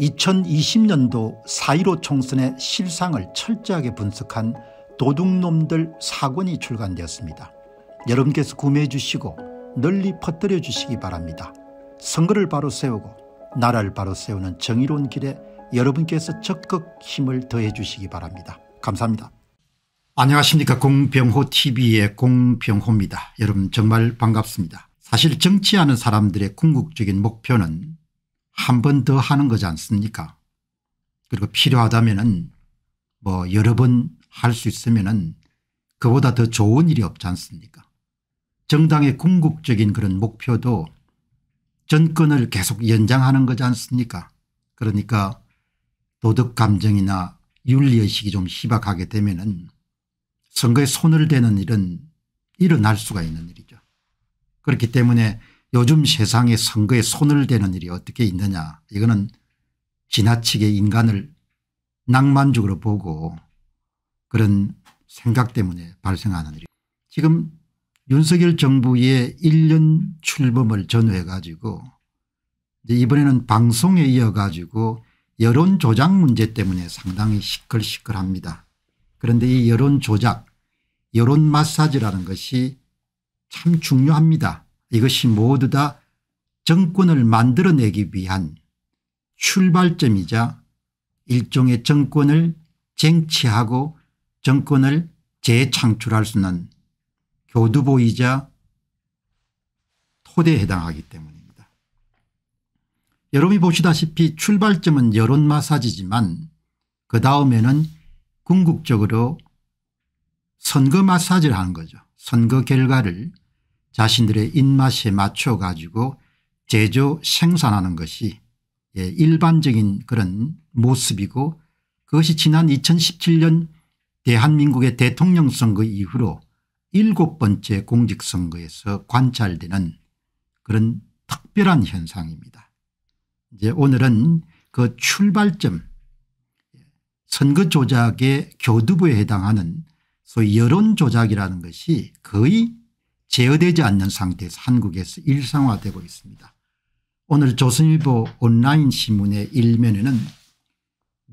2020년도 4.15 총선의 실상을 철저하게 분석한 도둑놈들 사권이 출간되었습니다. 여러분께서 구매해 주시고 널리 퍼뜨려 주시기 바랍니다. 선거를 바로 세우고 나라를 바로 세우는 정의로운 길에 여러분께서 적극 힘을 더해 주시기 바랍니다. 감사합니다. 안녕하십니까 공병호TV의 공병호입니다. 여러분 정말 반갑습니다. 사실 정치하는 사람들의 궁극적인 목표는 한번더 하는 거지 않습니까 그리고 필요하다면은 뭐 여러 번 할 수 있으면은 그보다 더 좋은 일이 없지 않습니까 정당의 궁극적인 그런 목표도 정권을 계속 연장하는 거지 않습니까 그러니까 도덕 감정이나 윤리의식이 좀 희박하게 되면은 선거에 손을 대는 일은 일어날 수가 있는 일이죠. 그렇기 때문에 요즘 세상에 선거에 손을 대는 일이 어떻게 있느냐 이거는 지나치게 인간을 낭만적으로 보고 그런 생각 때문에 발생하는 일이 지금 윤석열 정부의 1년 출범을 전후해 가지고 이번에는 방송에 이어 가지고 여론 조작 문제 때문에 상당히 시끌시끌합니다. 그런데 이 여론 조작 여론 마사지라는 것이 참 중요합니다. 이것이 모두 다 정권을 만들어내기 위한 출발점이자 일종의 정권을 쟁취하고 정권을 재창출할 수는 교두보이자 토대에 해당하기 때문입니다. 여러분이 보시다시피 출발점은 여론 마사지지만 그 다음에는 궁극적으로 선거 마사지를 하는 거죠. 선거 결과를 자신들의 입맛에 맞춰 가지고 제조 생산하는 것이 예, 일반적인 그런 모습이고 그것이 지난 2017년 대한민국의 대통령 선거 이후로 일곱 번째 공직선거에서 관찰되는 그런 특별한 현상입니다. 이제 오늘은 그 출발점 선거 조작의 교두부에 해당하는 소위 여론 조작이라는 것이 거의 제어되지 않는 상태에서 한국에서 일상화되고 있습니다. 오늘 조선일보 온라인 신문의 일면에는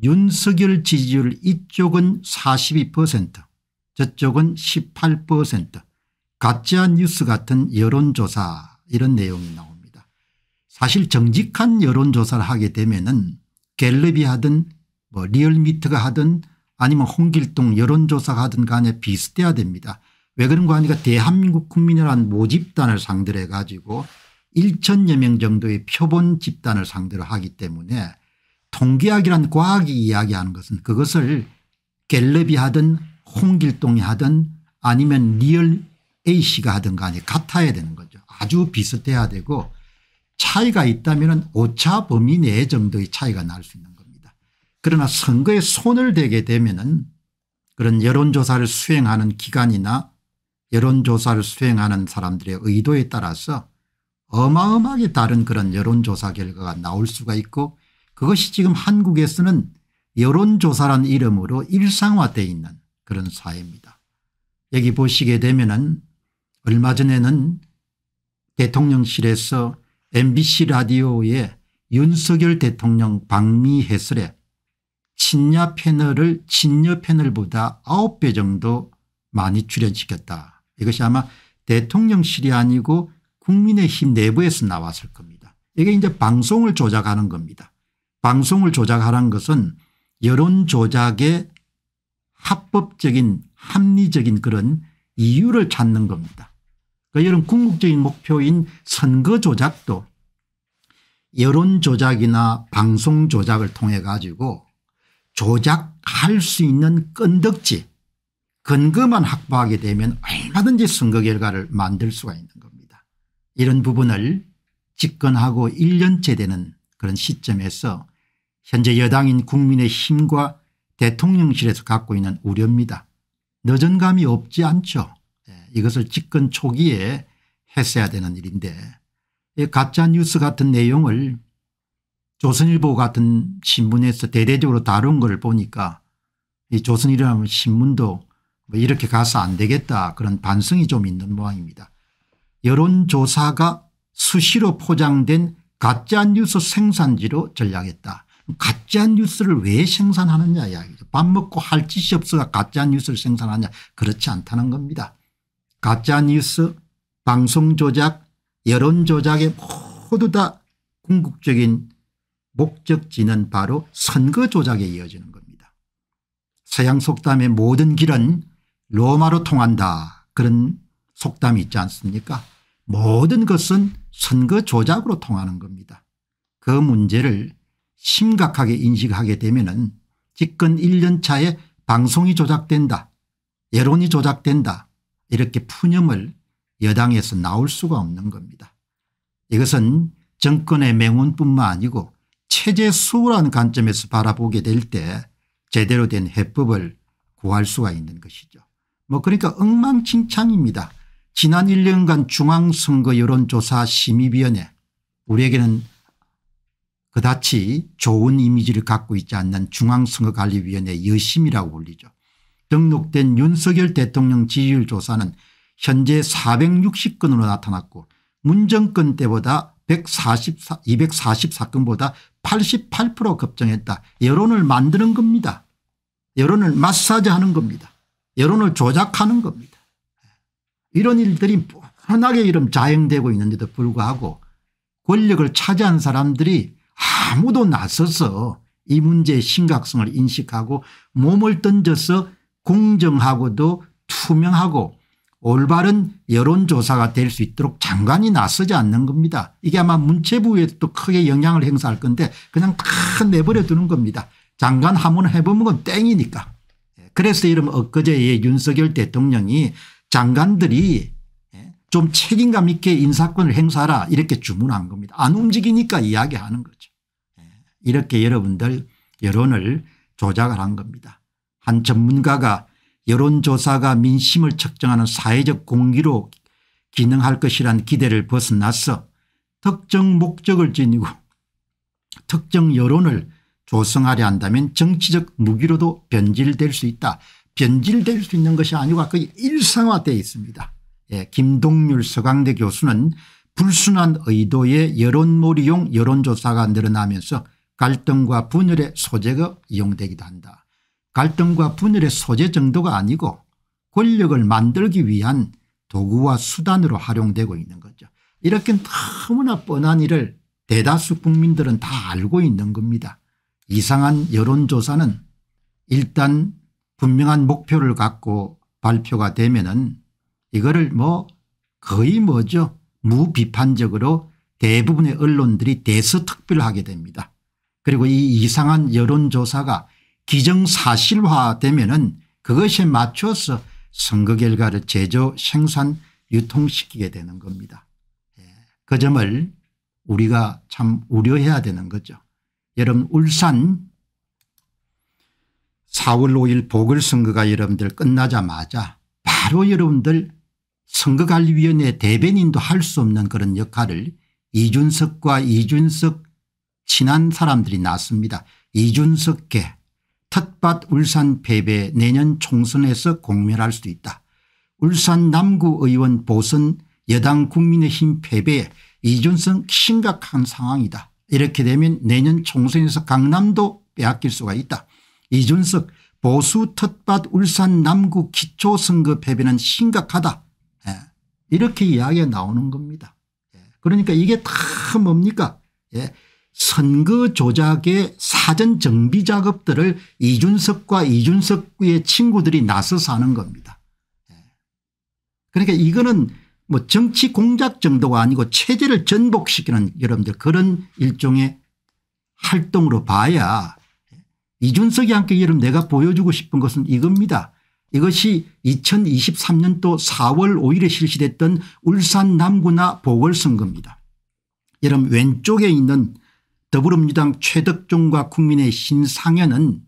윤석열 지지율 이쪽은 42% 저쪽은 18% 가짜뉴스 같은 여론조사 이런 내용이 나옵니다. 사실 정직한 여론조사를 하게 되면 은 갤럽이 하든 뭐 리얼미터가 하든 아니면 홍길동 여론조사가 하든 간에 비슷해야 됩니다. 왜 그런가 하니까 대한민국 국민이라는 모집단을 상대로 해 가지고 1천여 명 정도의 표본 집단을 상대로 하기 때문에 통계학이란 과학이 이야기하는 것은 그것을 갤럽이 하든 홍길동이 하든 아니면 리얼 A씨가 하든 간에 같아야 되는 거죠. 아주 비슷해야 되고 차이가 있다면 오차 범위 내 정도의 차이가 날 수 있는 겁니다. 그러나 선거에 손을 대게 되면 은 그런 여론조사를 수행하는 기관이나 여론조사를 수행하는 사람들의 의도에 따라서 어마어마하게 다른 그런 여론조사 결과가 나올 수가 있고 그것이 지금 한국에서는 여론조사란 이름으로 일상화되어 있는 그런 사회입니다. 여기 보시게 되면 은 얼마 전에는 대통령실에서 MBC 라디오에 윤석열 대통령 방미 해설에 친야 패널을 친녀 패널보다 9배 정도 많이 출연시켰다 이것이 아마 대통령실이 아니고 국민의힘 내부에서 나왔을 겁니다. 이게 이제 방송을 조작하는 겁니다. 방송을 조작하는 것은 여론 조작의 합법적인 합리적인 그런 이유를 찾는 겁니다. 그러니까 이런 궁극적인 목표인 선거 조작도 여론 조작이나 방송 조작을 통해 가지고 조작할 수 있는 끈덕지 근거만 확보하게 되면 얼마든지 선거 결과를 만들 수가 있는 겁니다. 이런 부분을 집권하고 1년째 되는 그런 시점에서 현재 여당인 국민의힘과 대통령실에서 갖고 있는 우려입니다. 늦은 감이 없지 않죠. 예, 이것을 집권 초기에 했어야 되는 일인데 가짜뉴스 같은 내용을 조선일보 같은 신문에서 대대적으로 다룬 걸 보니까 이조선일보 신문도 뭐 이렇게 가서 안 되겠다 그런 반성이 좀 있는 모양입니다. 여론조사가 수시로 포장된 가짜뉴스 생산지로 전략했다. 가짜뉴스를 왜 생산하느냐 이야기죠. 밥 먹고 할 짓이 없어가 가짜뉴스를 생산하냐 그렇지 않다는 겁니다. 가짜뉴스 방송조작 여론조작에 모두 다 궁극적인 목적지는 바로 선거조작에 이어지는 겁니다. 서양 속담의 모든 길은 로마로 통한다 그런 속담이 있지 않습니까 모든 것은 선거 조작으로 통하는 겁니다. 그 문제를 심각하게 인식하게 되면 은 집권 1년 차에 방송이 조작된다 여론이 조작된다 이렇게 푸념을 여당에서 나올 수가 없는 겁니다. 이것은 정권의 명운뿐만 아니고 체제 수호라는 관점에서 바라보게 될 때 제대로 된 해법을 구할 수가 있는 것이죠. 뭐 그러니까 엉망진창입니다. 지난 1년간 중앙선거 여론조사 심의위원회 우리에게는 그다지 좋은 이미지를 갖고 있지 않는 중앙선거관리위원회 여심이라고 불리죠. 등록된 윤석열 대통령 지지율 조사는 현재 460건으로 나타났고 문정권 때보다 144, 244건보다 88% 급증했다. 여론을 만드는 겁니다. 여론을 마사지하는 겁니다. 여론을 조작하는 겁니다. 이런 일들이 뻔하게 이름 자행되고 있는데도 불구하고 권력을 차지한 사람들이 아무도 나서서 이 문제의 심각성을 인식하고 몸을 던져서 공정하고도 투명하고 올바른 여론조사가 될 수 있도록 장관이 나서지 않는 겁니다. 이게 아마 문체부에도 크게 영향을 행사할 건데 그냥 다 내버려 두는 겁니다. 장관 하면 해보면 땡이니까. 그래서 이런 엊그제의 윤석열 대통령이 장관들이 예, 좀 책임감 있게 인사권을 행사하라 이렇게 주문한 겁니다. 안 움직이니까 이야기하는 거죠. 예, 이렇게 여러분들 여론을 조작을 한 겁니다. 한 전문가가 여론조사가 민심을 측정하는 사회적 공기로 기능할 것이란 기대를 벗어나서 특정 목적을 지니고 특정 여론을 조성하려 한다면 정치적 무기로도 변질될 수 있다. 변질될 수 있는 것이 아니고 거의 일상화되어 있습니다. 예, 김동률 서강대 교수는 불순한 의도의 여론몰이용 여론조사가 늘어나면서 갈등과 분열의 소재가 이용되기도 한다. 갈등과 분열의 소재 정도가 아니고 권력을 만들기 위한 도구와 수단으로 활용되고 있는 거죠. 이렇게 너무나 뻔한 일을 대다수 국민들은 다 알고 있는 겁니다. 이상한 여론조사는 일단 분명한 목표를 갖고 발표가 되면은 이거를 뭐 거의 뭐죠 무비판적으로 대부분의 언론들이 대서특별하게 됩니다. 그리고 이 이상한 여론조사가 기정사실화되면은 그것에 맞춰서 선거 결과를 제조 생산 유통시키게 되는 겁니다. 예. 그 점을 우리가 참 우려해야 되는 거죠. 여러분 울산 4월 5일 보궐선거가 여러분들 끝나자마자 바로 여러분들 선거관리위원회 대변인도 할 수 없는 그런 역할을 이준석과 이준석 친한 사람들이 났습니다. 이준석께 텃밭 울산 패배 내년 총선에서 공멸할 수도 있다. 울산 남구 의원 보선 여당 국민의힘 패배에 이준석 심각한 상황이다. 이렇게 되면 내년 총선에서 강남도 빼앗길 수가 있다. 이준석 보수 텃밭 울산 남구 기초선거 패배는 심각하다. 예. 이렇게 이야기가 나오는 겁니다. 예. 그러니까 이게 다 뭡니까 예. 선거 조작의 사전 정비 작업들을 이준석과 이준석의 친구들이 나서서 하는 겁니다. 예. 그러니까 이거는 뭐 정치 공작 정도가 아니고 체제를 전복시키는 여러분들 그런 일종의 활동으로 봐야 이준석이 함께 여러분 내가 보여주고 싶은 것은 이겁니다. 이것이 2023년도 4월 5일에 실시됐던 울산 남구나 보궐선거입니다. 여러분 왼쪽에 있는 더불어민주당 최덕종과 국민의 신상현은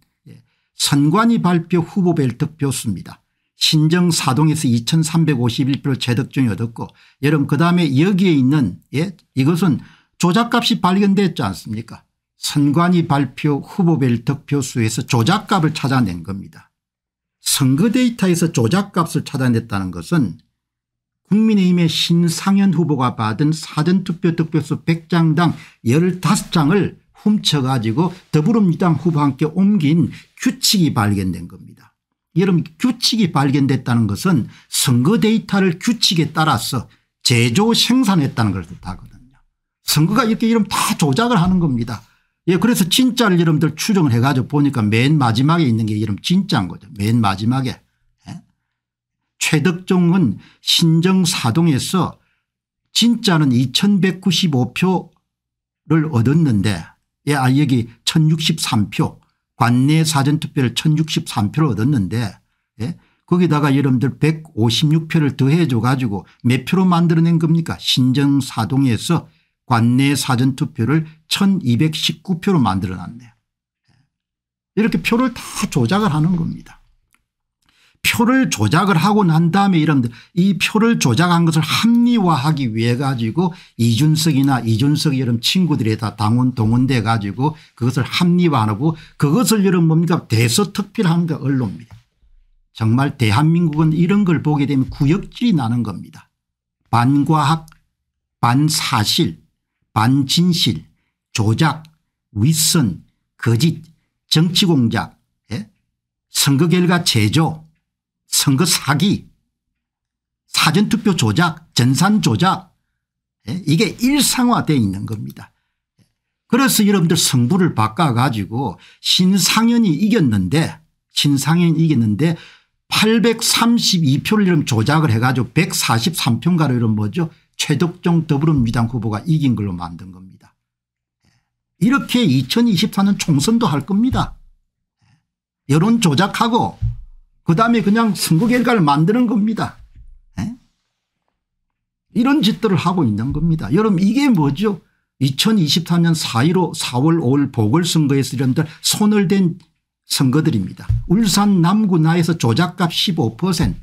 선관위 발표 후보별 득표수입니다. 신정사동에서 2351표를 제득중에 얻었고 여러분 그다음에 여기에 있는 예? 이것은 조작값이 발견됐지 않습니까 선관위 발표 후보별 득표수에서 조작값을 찾아낸 겁니다. 선거 데이터에서 조작값을 찾아냈다는 것은 국민의힘의 신상현 후보가 받은 사전투표 득표수 100장당 15장을 훔쳐가지고 더불어민주당 후보와 함께 옮긴 규칙이 발견된 겁니다. 여러분 규칙이 발견됐다는 것은 선거 데이터를 규칙에 따라서 제조 생산했다는 걸 뜻하거든요. 선거가 이렇게 이러면 다 조작을 하는 겁니다. 예, 그래서 진짜를 여러분들 추정을 해가지고 보니까 맨 마지막에 있는 게 이름 진짜인 거죠. 맨 마지막에. 예? 최덕종은 신정사동에서 진짜는 2195표를 얻었는데 예, 아, 여기 1063표 관내 사전투표를 1063표를 얻었는데 예? 거기다가 여러분들 156표를 더해 줘 가지고 몇 표로 만들어낸 겁니까 신정사동에서 관내 사전투표를 1219표로 만들어놨네요. 예? 이렇게 표를 다 조작을 하는 겁니다. 표를 조작을 하고 난 다음에 이러면 이 표를 조작한 것을 합리화하기 위해 가지고 이준석이나 이준석 이런 친구들이 다 당원 동원돼 가지고 그것을 합리화하고 그것을 이런 뭡니까 대서특필한 게 언론입니다. 정말 대한민국은 이런 걸 보게 되면 구역질이 나는 겁니다. 반과학 반사실 반진실 조작 윗선 거짓 정치공작 예? 선거 결과 제조 선거 사기 사전투표 조작 전산 조작 예, 이게 일상화되어 있는 겁니다. 그래서 여러분들 성부를 바꿔가지고 신상현이 이겼는데 신상현이 이겼는데 832표를 이런 조작을 해가지고 1 4 3평가로 이런 뭐죠 최덕종 더불어민주당 후보가 이긴 걸로 만든 겁니다. 이렇게 2024년 총선도 할 겁니다. 여론 조작하고 그다음에 그냥 선거 결과를 만드는 겁니다. 에? 예? 이런 짓들을 하고 있는 겁니다. 여러분 이게 뭐죠? 2024년 4.15 4월 5일 보궐선거에서 이런들 손을 댄 선거들입니다. 울산 남구 나에서 조작값 15%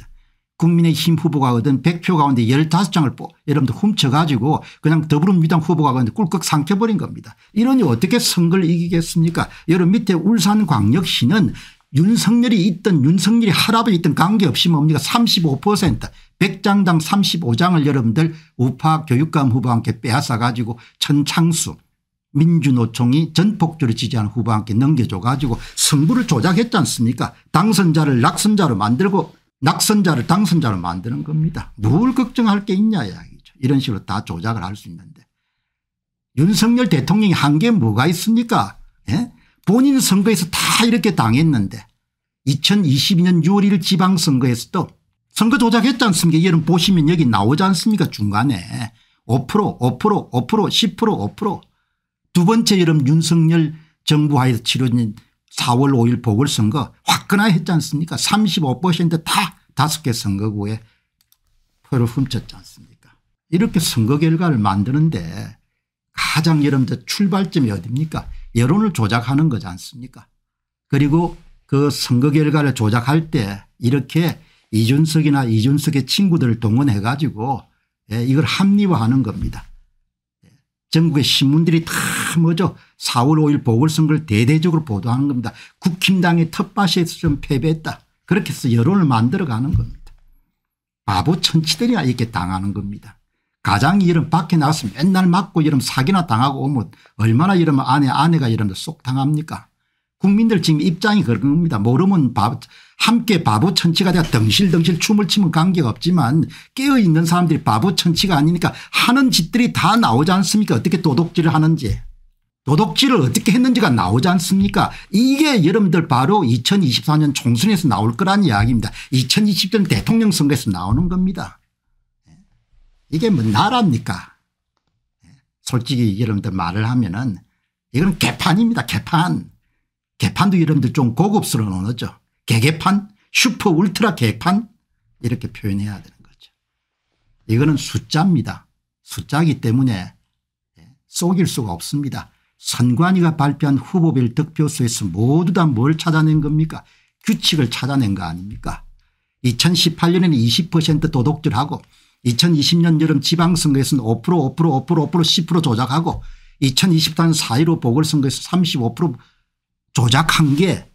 국민의힘 후보가 얻은 100표 가운데 15장을 뽑 여러분들 훔쳐가지고 그냥 더불어민주당 후보가 가운 꿀꺽 삼켜버린 겁니다. 이러니 어떻게 선거를 이기겠습니까 여러분 밑에 울산광역시는 윤석열이 있든 윤석열이 하라에 있든 관계없이 뭐 뭡니까 35% 100장당 35장을 여러분들 우파 교육감 후보와 함께 빼앗아 가지고 천창수 민주노총이 전폭주를 지지하는 후보와 함께 넘겨줘 가지고 승부를 조작했지 않습니까 당선자를 낙선자로 만들고 낙선자를 당선자로 만드는 겁니다. 뭘 걱정할 게 있냐 이야기죠. 이런 식으로 다 조작을 할 수 있는데 윤석열 대통령이 한 게 뭐가 있습니까 예? 본인 선거에서 다다 이렇게 당했는데 2022년 6월 1일 지방선거에서도 선거 조작했지 않습니까 여러분 보시면 여기 나오지 않습니까 중간에 5% 5% 5% 10% 5%두 번째 여름 윤석열 정부 하에서 치러진 4월 5일 보궐선거 화끈하게 했지 않습니까 35%다 다섯 개 선거구에 표를 훔쳤지 않습니까 이렇게 선거 결과를 만드는데 가장 여러분들 출발점이 어딥니까 여론을 조작하는 거지 않습니까 그리고 그 선거 결과를 조작할 때 이렇게 이준석이나 이준석의 친구들을 동원해 가지고 예, 이걸 합리화하는 겁니다. 예, 전국의 신문들이 다 뭐죠 4월 5일 보궐선거를 대대적으로 보도하는 겁니다. 국힘당이 텃밭에서 좀 패배했다. 그렇게 해서 여론을 만들어가는 겁니다. 바보 천치들이야 이렇게 당하는 겁니다. 가장이 이 밖에 나가서 맨날 맞고 이러면 사기나 당하고 오면 얼마나 이러면 아내 아내가 이러면 쏙 당합니까 국민들 지금 입장이 그런 겁니다. 모르면 바보, 함께 바보 천치가 되 덩실덩실 춤을 추면 관계가 없지만 깨어있는 사람들이 바보 천치가 아니니까 하는 짓들이 다 나오지 않습니까 어떻게 도둑질을 하는지 도둑질을 어떻게 했는지가 나오지 않습니까 이게 여러분들 바로 2024년 총선에서 나올 거란 이야기입니다. 2020년 대통령 선거에서 나오는 겁니다. 예. 이게 뭐 나라입니까 예. 솔직히 여러분들 말을 하면은 이건 개판입니다 개판. 개판도 이름들 좀 고급스러운 언어죠. 개개판 슈퍼 울트라 개판 이렇게 표현해야 되는 거죠. 이거는 숫자입니다. 숫자이기 때문에 예, 속일 수가 없습니다. 선관위가 발표한 후보별 득표수에서 모두 다 뭘 찾아낸 겁니까 규칙을 찾아낸 거 아닙니까 2018년에는 20% 도둑질하고 2020년 여름 지방선거에서는 5% 5% 5% 5% 10% 조작하고 2024년 4.15 보궐선거에서 35% 조작한 게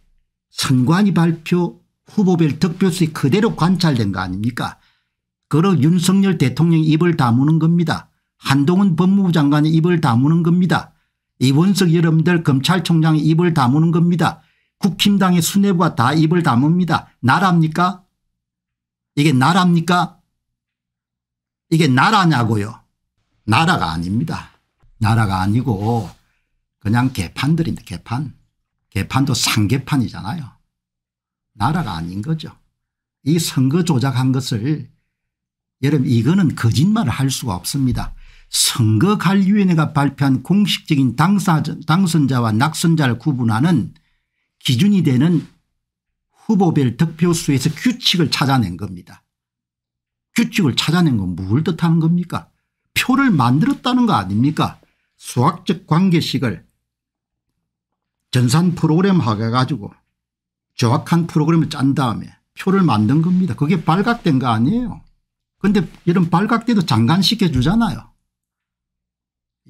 선관위 발표 후보별 득표수에 그대로 관찰된 거 아닙니까 그러 윤석열 대통령 입을 다무는 겁니다. 한동훈 법무부 장관이 입을 다무는 겁니다. 이원석 여러분들 검찰총장이 입을 다무는 겁니다. 국힘당의 수뇌부가 다 입을 다뭅니다. 나라입니까 이게 나라입니까 이게 나라냐고요. 나라가 아닙니다. 나라가 아니고 그냥 개판들인데 개판. 대판도상계판이잖아요 나라가 아닌 거죠. 이 선거 조작한 것을 여러분 이거는 거짓말을 할 수가 없습니다. 선거관리위원회가 발표한 공식적인 당사 당선자와 낙선자를 구분하는 기준이 되는 후보별 득표수에서 규칙을 찾아낸 겁니다. 규칙을 찾아낸 건 뭘 뜻하는 겁니까? 표를 만들었다는 거 아닙니까? 수학적 관계식을 전산 프로그램 하가지고 게 정확한 프로그램을 짠 다음에 표를 만든 겁니다. 그게 발각된 거 아니에요. 근데 이런 발각돼도 장관시켜 주잖아요.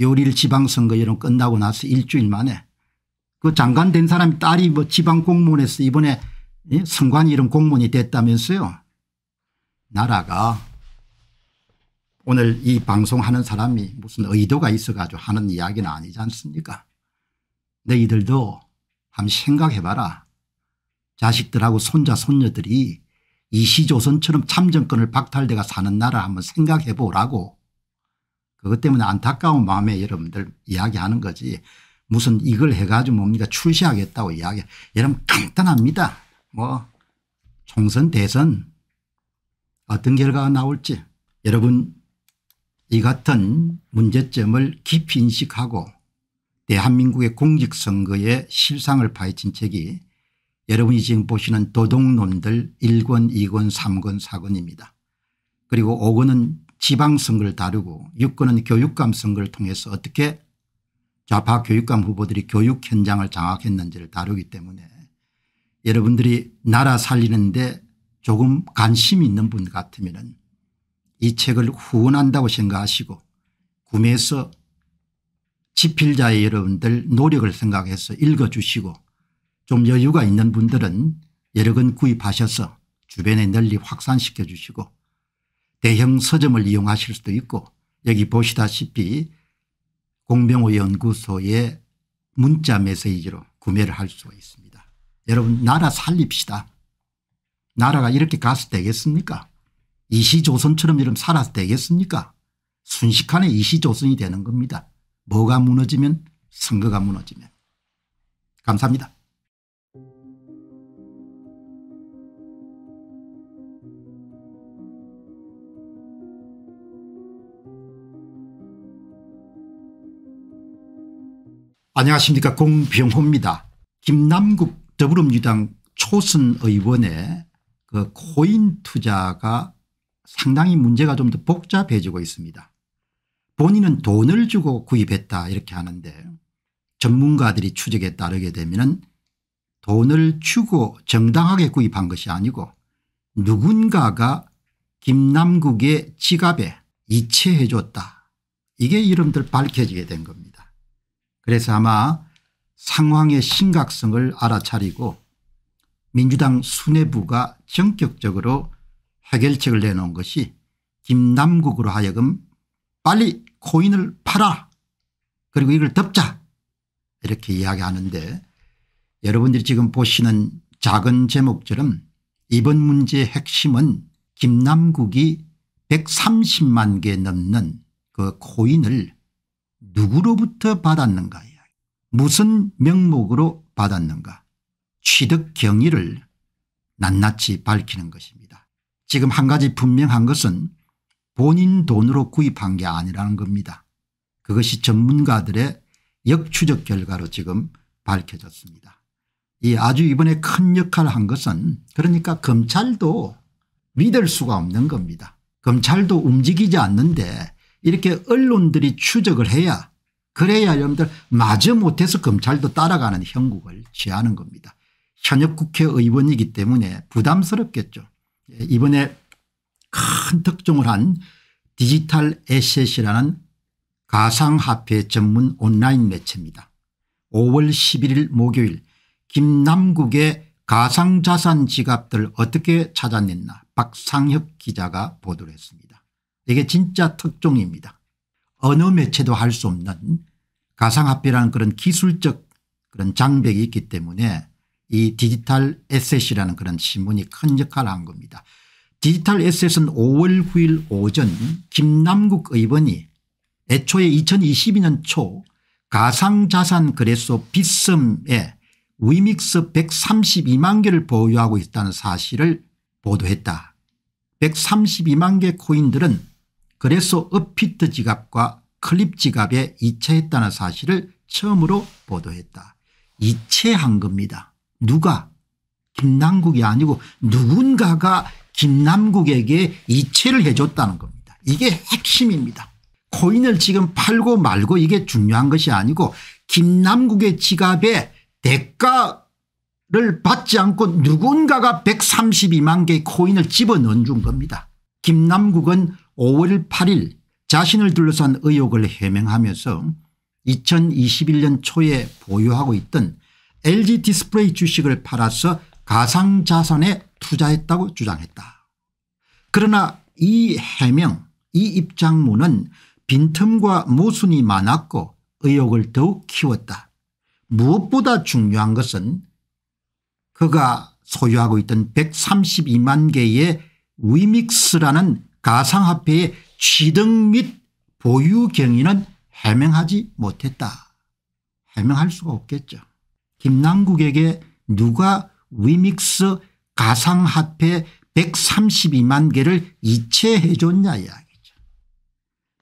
요리를 지방선거 이런 끝나고 나서 일주일 만에 그 장관된 사람이 딸이 뭐 지방 공무원에서 이번에 예? 선관 이런 공무원이 됐다면서요. 나라가 오늘 이 방송하는 사람이 무슨 의도가 있어 가지고 하는 이야기는 아니지 않습니까 내이들도 한번 생각해봐라. 자식들하고 손자 손녀들이 이시조선처럼 참정권을 박탈돼가 사는 나라 한번 생각해보라고 그것 때문에 안타까운 마음에 여러분들 이야기하는 거지 무슨 이걸 해가지고 뭡니까 출시하겠다고 이야기 여러분 간단합니다. 뭐 총선 대선 어떤 결과가 나올지 여러분 이 같은 문제점을 깊이 인식하고 대한민국의 공직선거에 실상을 파헤친 책이 여러분이 지금 보시는 도둑놈들 1권 2권 3권 4권입니다. 그리고 5권은 지방선거를 다루고 6권은 교육감 선거를 통해서 어떻게 좌파 교육감 후보들이 교육 현장을 장악했는지를 다루기 때문에 여러분들이 나라 살리는데 조금 관심이 있는 분 같으면 이 책을 후원한다고 생각하시고 구매해서 지필자의 여러분들 노력을 생각해서 읽어주시고 좀 여유가 있는 분들은 여러 권 구입하셔서 주변에 널리 확산시켜 주시고 대형 서점을 이용하실 수도 있고 여기 보시다시피 공병호 연구소의 문자 메시지로 구매를 할 수가 있습니다. 여러분 나라 살립시다. 나라가 이렇게 가서 되겠습니까 이시조선처럼 이름 살아서 되겠습니까 순식간에 이시조선이 되는 겁니다. 뭐가 무너지면 선거가 무너지면. 감사합니다. 안녕하십니까 공병호입니다. 김남국 더불어민주당 초선 의원의 그 코인 투자가 상당히 문제가 좀 더 복잡해지고 있습니다. 본인은 돈을 주고 구입했다 이렇게 하는데 전문가들이 추적에 따르게 되면 돈을 주고 정당하게 구입한 것이 아니고 누군가가 김남국의 지갑에 이체해 줬다. 이게 이름들 밝혀지게 된 겁니다. 그래서 아마 상황의 심각성을 알아차리고 민주당 수뇌부가 전격적으로 해결책을 내놓은 것이 김남국으로 하여금 빨리 코인을 팔아 그리고 이걸 덮자 이렇게 이야기하는데 여러분들이 지금 보시는 작은 제목처럼 이번 문제의 핵심은 김남국이 130만 개 넘는 그 코인을 누구로부터 받았는가 무슨 명목으로 받았는가 취득 경위를 낱낱이 밝히는 것입니다. 지금 한 가지 분명한 것은 본인 돈으로 구입한 게 아니라는 겁니다. 그것이 전문가들의 역추적 결과로 지금 밝혀졌습니다. 이 아주 이번에 큰 역할을 한 것은 그러니까 검찰도 믿을 수가 없는 겁니다. 검찰도 움직이지 않는데 이렇게 언론들이 추적을 해야 그래야 여러분들 마저 못해서 검찰도 따라가는 형국을 취하는 겁니다. 현역 국회의원이기 때문에 부담스럽겠죠. 예, 이번에 큰 특종을 한 디지털 에셋이라는 가상화폐 전문 온라인 매체입니다. 5월 11일 목요일 김남국의 가상자산 지갑들 어떻게 찾아냈나 박상혁 기자가 보도를 했습니다. 이게 진짜 특종입니다. 어느 매체도 할 수 없는 가상화폐라는 그런 기술적 그런 장벽이 있기 때문에 이 디지털 에셋이라는 그런 신문이 큰 역할을 한 겁니다. 디지털 SS는 5월 9일 오전 김남국 의원이 애초에 2022년 초 가상자산 거래소 빗썸에 위믹스 132만 개를 보유하고 있다는 사실을 보도했다. 132만 개 코인들은 그래소업피트 지갑과 클립 지갑에 이체했다는 사실을 처음으로 보도했다. 이체한 겁니다. 누가? 김남국이 아니고 누군가가 김남국에게 이체를 해줬다는 겁니다. 이게 핵심입니다. 코인을 지금 팔고 말고 이게 중요한 것이 아니고 김남국의 지갑에 대가를 받지 않고 누군가가 132만 개의 코인을 집어넣은 준 겁니다. 김남국은 5월 8일 자신을 둘러싼 의혹을 해명하면서 2021년 초에 보유하고 있던 LG 디스플레이 주식을 팔아서 가상자산에 투자했다고 주장했다. 그러나 이 해명 이 입장문은 빈틈과 모순이 많았고 의혹을 더욱 키웠다. 무엇보다 중요한 것은 그가 소유하고 있던 132만 개의 위믹스라는 가상화폐의 취득 및 보유 경위는 해명하지 못했다. 해명할 수가 없겠죠. 김남국에게 누가 위믹스 가상화폐 132만 개를 이체해 줬냐 이야기죠.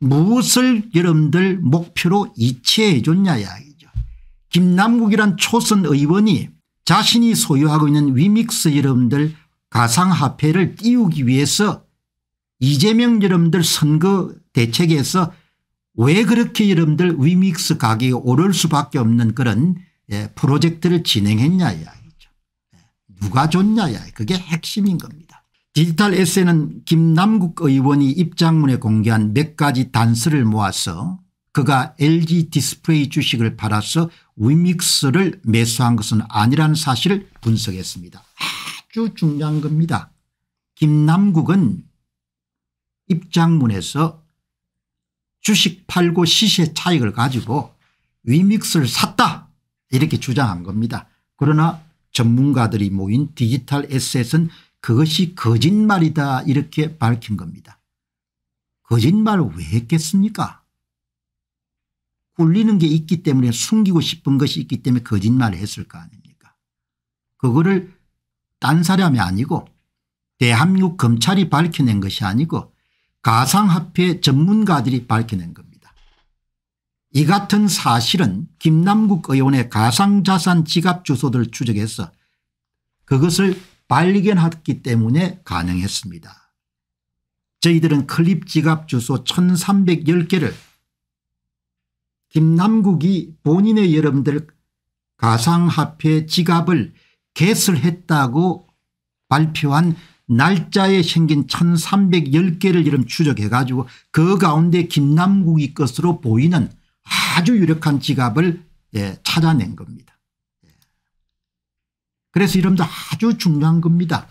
무엇을 여러분들 목표로 이체해 줬냐 이야기죠. 김남국이란 초선 의원이 자신이 소유하고 있는 위믹스 여러분들 가상화폐를 띄우기 위해서 이재명 여러분들 선거 대책에서 왜 그렇게 여러분들 위믹스 가격이 오를 수밖에 없는 그런 예, 프로젝트를 진행했냐 이야기. 누가 줬냐야 그게 핵심인 겁니다. 디지털 에세는 김남국 의원이 입장문에 공개한 몇 가지 단서를 모아서 그가 LG 디스플레이 주식을 팔아서 위믹스를 매수한 것은 아니라는 사실을 분석했습니다. 아주 중요한 겁니다. 김남국은 입장문에서 주식 팔고 시세 차익을 가지고 위믹스를 샀다 이렇게 주장한 겁니다. 그러나 전문가들이 모인 디지털 에셋은 그것이 거짓말이다 이렇게 밝힌 겁니다. 거짓말 왜 했겠습니까? 굴리는 게 있기 때문에 숨기고 싶은 것이 있기 때문에 거짓말을 했을 거 아닙니까? 그거를 딴 사람이 아니고 대한민국 검찰이 밝혀낸 것이 아니고 가상화폐 전문가들이 밝혀낸 겁니다. 이 같은 사실은 김남국 의원의 가상자산 지갑 주소들 추적해서 그것을 발견했기 때문에 가능했습니다. 저희들은 클립 지갑 주소 1310개를 김남국이 본인의 여러분들 가상화폐 지갑을 개설했다고 발표한 날짜에 생긴 1310개를 이름 추적해 가지고 그 가운데 김남국이 것으로 보이는 아주 유력한 지갑을 예, 찾아낸 겁니다. 그래서 이름도 아주 중요한 겁니다.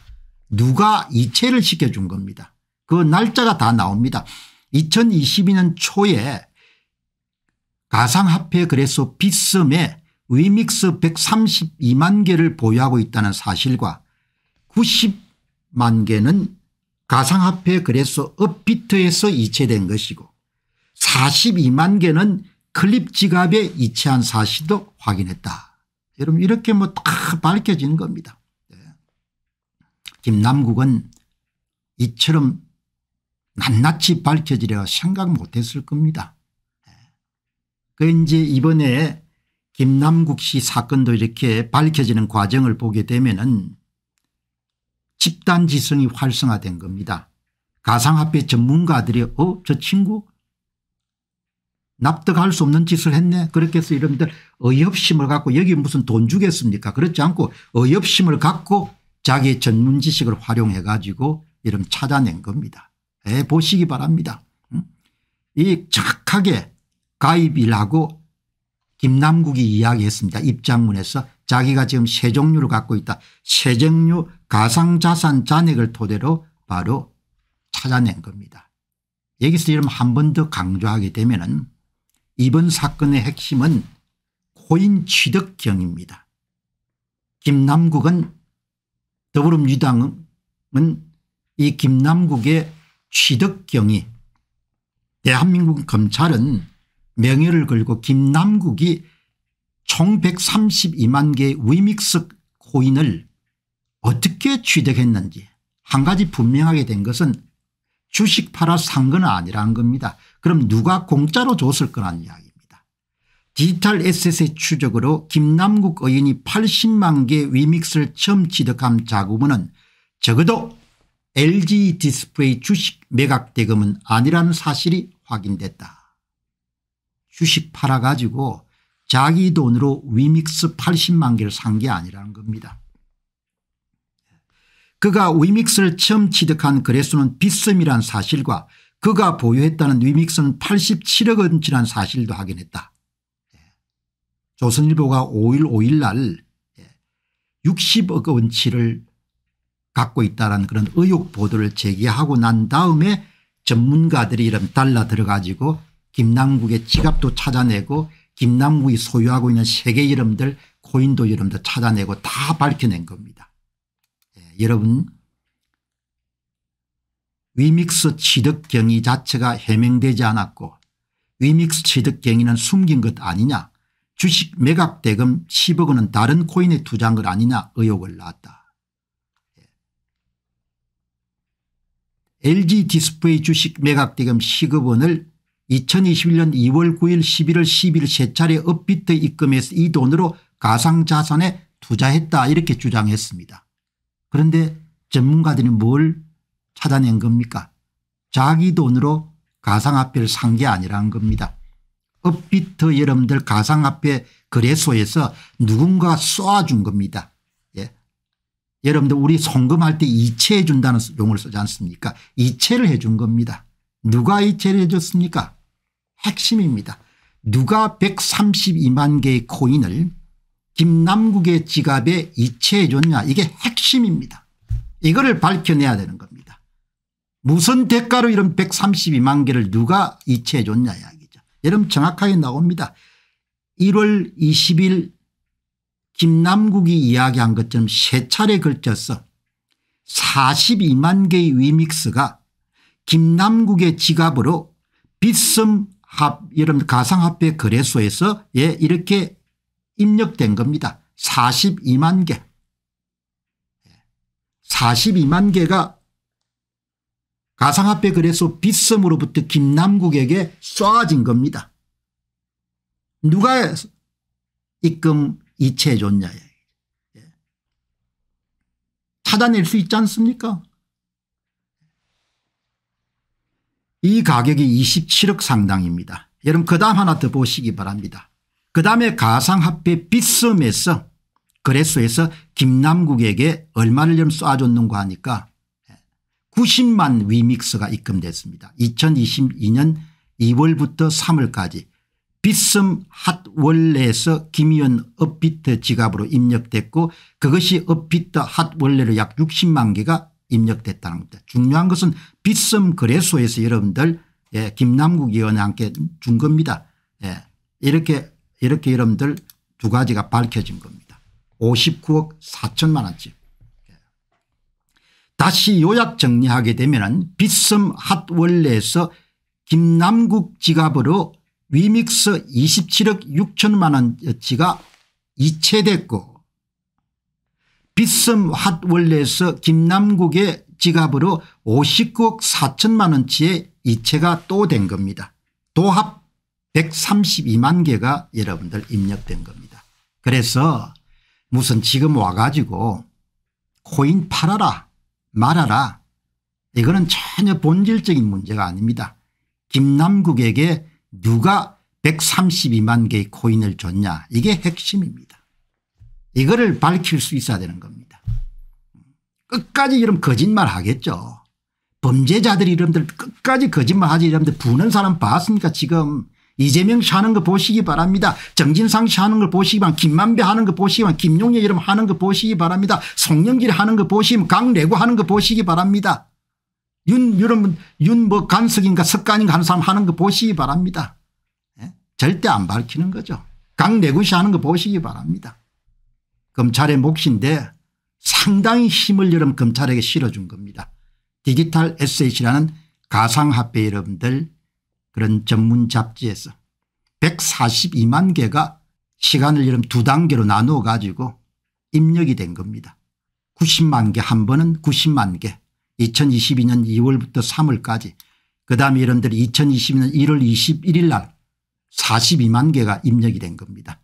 누가 이체를 시켜준 겁니다. 그 날짜가 다 나옵니다. 2022년 초에 가상화폐 그래서 빗썸에 위믹스 132만 개를 보유하고 있다는 사실과 90만 개는 가상화폐 그래서 업비트에서 이체된 것이고 42만 개는 클립 지갑에 이체한 사실도 확인했다. 여러분 이렇게 뭐 다 밝혀지는 겁니다. 네. 김남국은 이처럼 낱낱이 밝혀지려 생각 못했을 겁니다. 네. 그 이제 이번에 김남국 씨 사건도 이렇게 밝혀지는 과정을 보게 되면은 집단지성이 활성화된 겁니다. 가상화폐 전문가들이 어 저 친구 납득할 수 없는 짓을 했네. 그렇게 해서 이러분들 의협심을 갖고 여기 무슨 돈 주겠습니까 그렇지 않고 의협심을 갖고 자기 전문 지식을 활용해 가지고 이름 찾아낸 겁니다. 해 보시기 바랍니다. 이 착하게 가입이라고 김남국이 이야기했습니다. 입장문에서 자기가 지금 세 종류를 갖고 있다. 세 종류 가상자산 잔액을 토대로 바로 찾아낸 겁니다. 여기서 이름 한 번 더 강조하게 되면은 이번 사건의 핵심은 코인 취득경입니다. 김남국은 더불어민주당은 이 김남국의 취득경이 대한민국 검찰은 명예를 걸고 김남국이 총 132만 개의 위믹스 코인을 어떻게 취득했는지 한 가지 분명하게 된 것은 주식 팔아 산 건 아니라는 겁니다. 그럼 누가 공짜로 줬을 거란 이야기입니다. 디지털 에셋의 추적으로 김남국 의원이 80만 개 위믹스를 처음 취득한 자금은 적어도 LG 디스플레이 주식 매각 대금은 아니라는 사실이 확인됐다. 주식 팔아가지고 자기 돈으로 위믹스 80만 개를 산 게 아니라는 겁니다. 그가 위믹스를 처음 취득한 거래수는 빗썸이란 사실과 그가 보유했다는 위믹스는 87억 원치란 사실도 확인했다. 예. 조선일보가 5일 5일 날 60억 예, 원치를 갖고 있다는 그런 의혹 보도를 제기하고 난 다음에 전문가들이 이런 달라 들어가지고 김남국의 지갑도 찾아내고 김남국이 소유하고 있는 세계 이름들 코인도 이름도 찾아내고 다 밝혀낸 겁니다. 여러분 위믹스 취득경위 자체가 해명되지 않았고 위믹스 취득경위는 숨긴 것 아니냐 주식 매각 대금 10억 원은 다른 코인에 투자한 것 아니냐 의혹을 낳았다. LG 예. 디스플레이 주식 매각 대금 10억 원을 2021년 2월 9일 11월 10일 세 차례 업비트 입금해서 이 돈으로 가상자산에 투자했다 이렇게 주장했습니다. 그런데 전문가들이 뭘 찾아낸 겁니까 자기 돈으로 가상화폐를 산 게 아니라는 겁니다. 업비트 여러분들 가상화폐 거래소에서 누군가 쏴 준 겁니다. 예. 여러분들 우리 송금할 때 이체해 준다는 용어를 쓰지 않습니까 이체를 해 준 겁니다. 누가 이체를 해줬습니까 핵심입니다. 누가 132만 개의 코인을 김남국의 지갑에 이체해 줬냐 이게 핵심입니다. 이거를 밝혀내야 되는 겁니다. 무슨 대가로 이런 132만 개를 누가 이체해 줬냐 이야기죠. 여러분 정확하게 나옵니다. 1월 20일 김남국이 이야기한 것처럼 세 차례 걸쳐서 42만 개의 위믹스가 김남국의 지갑으로 빗썸 합, 여러분 가상화폐 거래소에서 예, 이렇게 입력된 겁니다. 42만 개. 42만 개가 가상화폐 그래서 빗섬으로부터 김남국에게 쏴진 겁니다. 누가 입금 이체해 줬냐. 찾아낼 예. 수 있지 않습니까? 이 가격이 27억 상당입니다. 여러분 그다음 하나 더 보시기 바랍니다. 그다음에 가상화폐 빗썸에서 거래소에서 김남국에게 얼마를 좀 쏴줬는가 하니까 90만 위믹스가 입금됐습니다. 2022년 2월부터 3월까지 빗썸 핫월레에서 김의원 업비트 지갑으로 입력됐고 그것이 업비트 핫월레로 약 60만 개가 입력됐다는 겁니다. 중요한 것은 빗썸 거래소에서 여러분들 예, 김남국 의원한테 준 겁니다. 예, 이렇게 이렇게 여러분들 두 가지가 밝혀진 겁니다. 59억 4천만 원쯤. 다시 요약 정리하게 되면 빗썸 핫월레에서 김남국 지갑으로 위믹스 27억 6천만 원어치가 이체됐고 빗썸 핫월레에서 김남국의 지갑으로 59억 4천만 원치의 이체가 또 된 겁니다. 도합 132만 개가 여러분들 입력된 겁니다. 그래서 무슨 지금 와가지고 코인 팔아라 말아라 이거는 전혀 본질적인 문제가 아닙니다. 김남국에게 누가 132만 개의 코인을 줬냐 이게 핵심입니다. 이거를 밝힐 수 있어야 되는 겁니다. 끝까지 이런 거짓말 하겠죠. 범죄자들 이름들 이 끝까지 거짓말 하지 이러는데 부는 사람 봤으니까 지금 이재명 씨 하는 거 보시기 바랍니다. 정진상 씨 하는 걸 보시기 바랍니다. 김만배 하는 거 보시기 바랍니다. 김용예 이름 하는 거 보시기 바랍니다. 송영길 하는 거 보시면 강래구 하는 거 보시기 바랍니다. 윤, 여러분, 윤 뭐 간석인가 석간인가 하는 사람 하는 거 보시기 바랍니다. 예? 절대 안 밝히는 거죠. 강래구 씨 하는 거 보시기 바랍니다. 검찰의 몫인데 상당히 힘을 여러분 검찰에게 실어준 겁니다. 디지털 에 SH라는 가상화폐 여러분들 그런 전문 잡지에서 142만 개가 시간을 이름 두 단계로 나누어 가지고 입력이 된 겁니다. 90만 개 한 번은 90만 개 2022년 2월부터 3월까지 그 다음에 이런들이 2022년 1월 21일 날 42만 개가 입력이 된 겁니다.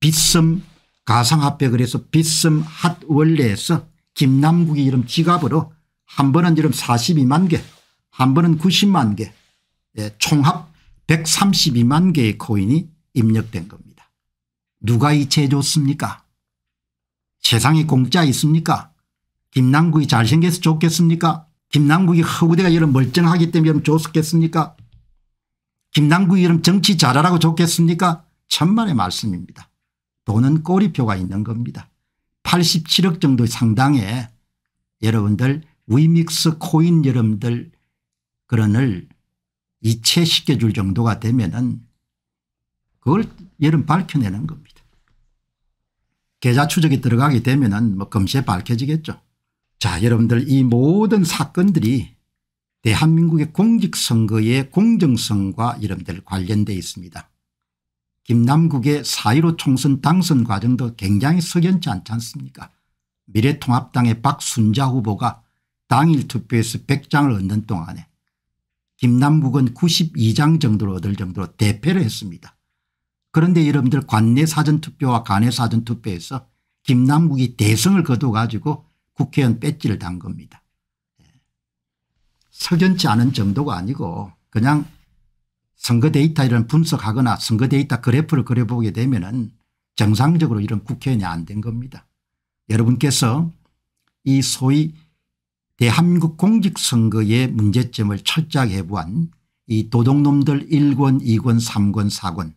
빗썸 가상화폐 그래서 빗썸 핫월레에서 김남국이 이름 지갑으로 한 번은 이름 42만 개한 번은 90만 개 예, 총합 132만 개의 코인이 입력된 겁니다. 누가 이 제조습니까? 세상에 공짜 있습니까? 김남국이 잘생겨서 좋겠습니까? 김남국이 허구대가 이런 멀쩡하기 때문에 좋겠습니까? 김남국이 이런 정치 잘하라고 좋겠습니까? 천만의 말씀입니다. 돈은 꼬리표가 있는 겁니다. 87억 정도 상당의 여러분들 위믹스 코인 여러분들 그런을 이체시켜줄 정도가 되면은 그걸 여름 밝혀내는 겁니다. 계좌 추적이 들어가게 되면은 뭐 금세 밝혀지겠죠. 자 여러분들 이 모든 사건들이 대한민국의 공직선거의 공정성과 여러분들 관련돼 있습니다. 김남국의 4.15 총선 당선 과정도 굉장히 석연치 않지 않습니까 미래통합당의 박순자 후보가 당일 투표에서 100장을 얻는 동안에 김남국은 92장 정도를 얻을 정도로 대패를 했습니다. 그런데 여러분들 관내 사전투표와 간내 사전투표에서 김남국이 대승을 거둬 가지고 국회의원 배지를 단 겁니다. 예. 석연치 않은 정도가 아니고 그냥 선거 데이터 이런 분석하거나 선거 데이터 그래프를 그려보게 되면 은 정상적으로 이런 국회의원이 안 된 겁니다. 여러분께서 이 소위 대한국 공직선거의 문제점을 철저하게 해부한 이 도둑놈들 1권 2권 3권 4권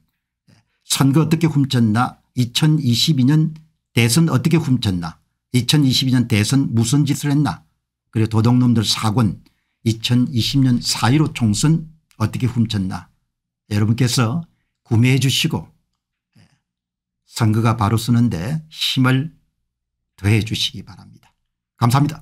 선거 어떻게 훔쳤나 2022년 대선 어떻게 훔쳤나 2022년 대선 무슨 짓을 했나 그리고 도둑놈들 4권 2020년 4.15 총선 어떻게 훔쳤나 여러분께서 구매해 주시고 선거가 바로 쓰는데 힘을 더해 주시기 바랍니다. 감사합니다.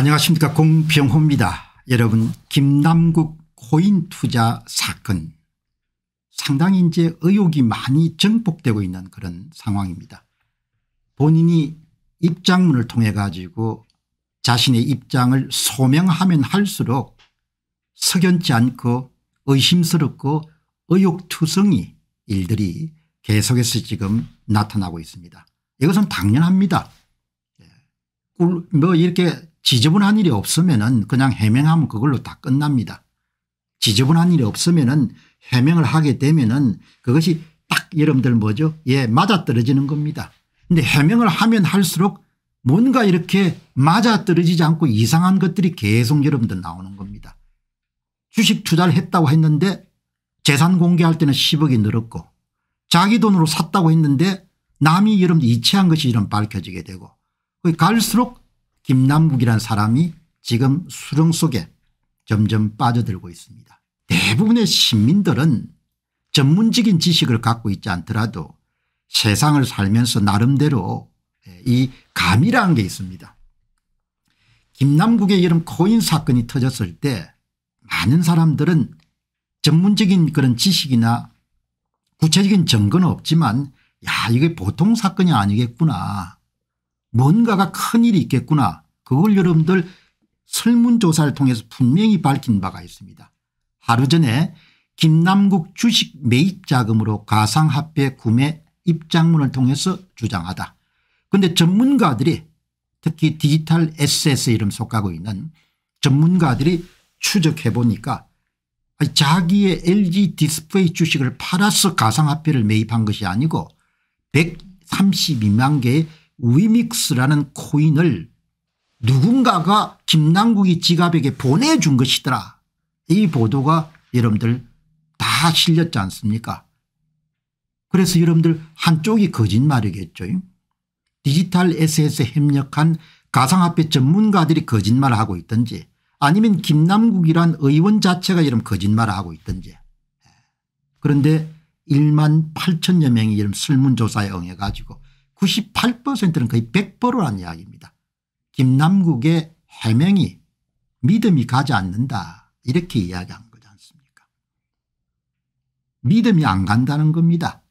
안녕하십니까 공병호입니다. 여러분 김남국 코인투자 사건 상당히 이제 의혹이 많이 증폭되고 있는 그런 상황입니다. 본인이 입장문을 통해 가지고 자신의 입장을 소명하면 할수록 석연치 않고 의심스럽고 의혹투성이 일들이 계속해서 지금 나타나고 있습니다. 이것은 당연합니다. 예. 뭐 이렇게 지저분한 일이 없으면은 그냥 해명하면 그걸로 다 끝납니다. 지저분한 일이 없으면은 해명을 하게 되면은 그것이 딱 여러분들 뭐죠? 예, 맞아떨어지는 겁니다. 근데 해명을 하면 할수록 뭔가 이렇게 맞아떨어지지 않고 이상한 것들이 계속 여러분들 나오는 겁니다. 주식 투자를 했다고 했는데 재산 공개할 때는 10억이 늘었고 자기 돈으로 샀다고 했는데 남이 여러분 이체한 것이 이런 밝혀지게 되고 갈수록 김남국이란 사람이 지금 수렁 속에 점점 빠져들고 있습니다. 대부분의 시민들은 전문적인 지식을 갖고 있지 않더라도 세상을 살면서 나름대로 예, 이 감이라는 게 있습니다. 김남국의 이런 코인 사건이 터졌을 때 많은 사람들은 전문적인 그런 지식이나 구체적인 증거는 없지만 야 이게 보통 사건이 아니겠구나 뭔가가 큰 일이 있겠구나 그걸 여러분들 설문조사를 통해서 분명히 밝힌 바가 있습니다. 하루 전에 김남국 주식 매입 자금으로 가상화폐 구매 입장문을 통해서 주장하다. 그런데 전문가들이 특히 디지털 에셋에 이름 속하고 있는 전문가들이 추적해 보니까 자기의 LG 디스플레이 주식을 팔아서 가상화폐를 매입한 것이 아니고 132만 개의 위믹스라는 코인을 누군가가 김남국이 지갑에게 보내준 것이더라. 이 보도가 여러분들 다 실렸지 않습니까 그래서 여러분들 한쪽이 거짓말이겠죠. 디지털 에셋에 협력한 가상화폐 전문가들이 거짓말을 하고 있든지 아니면 김남국이란 의원 자체가 이런 거짓말을 하고 있든지 그런데 1만 8천여 명이 이런 설문조사에 응해가지고 98%는 거의 100%란 이야기입니다. 김남국의 해명이 믿음이 가지 않는다 이렇게 이야기한 거지 않습니까 믿음이 안 간다는 겁니다.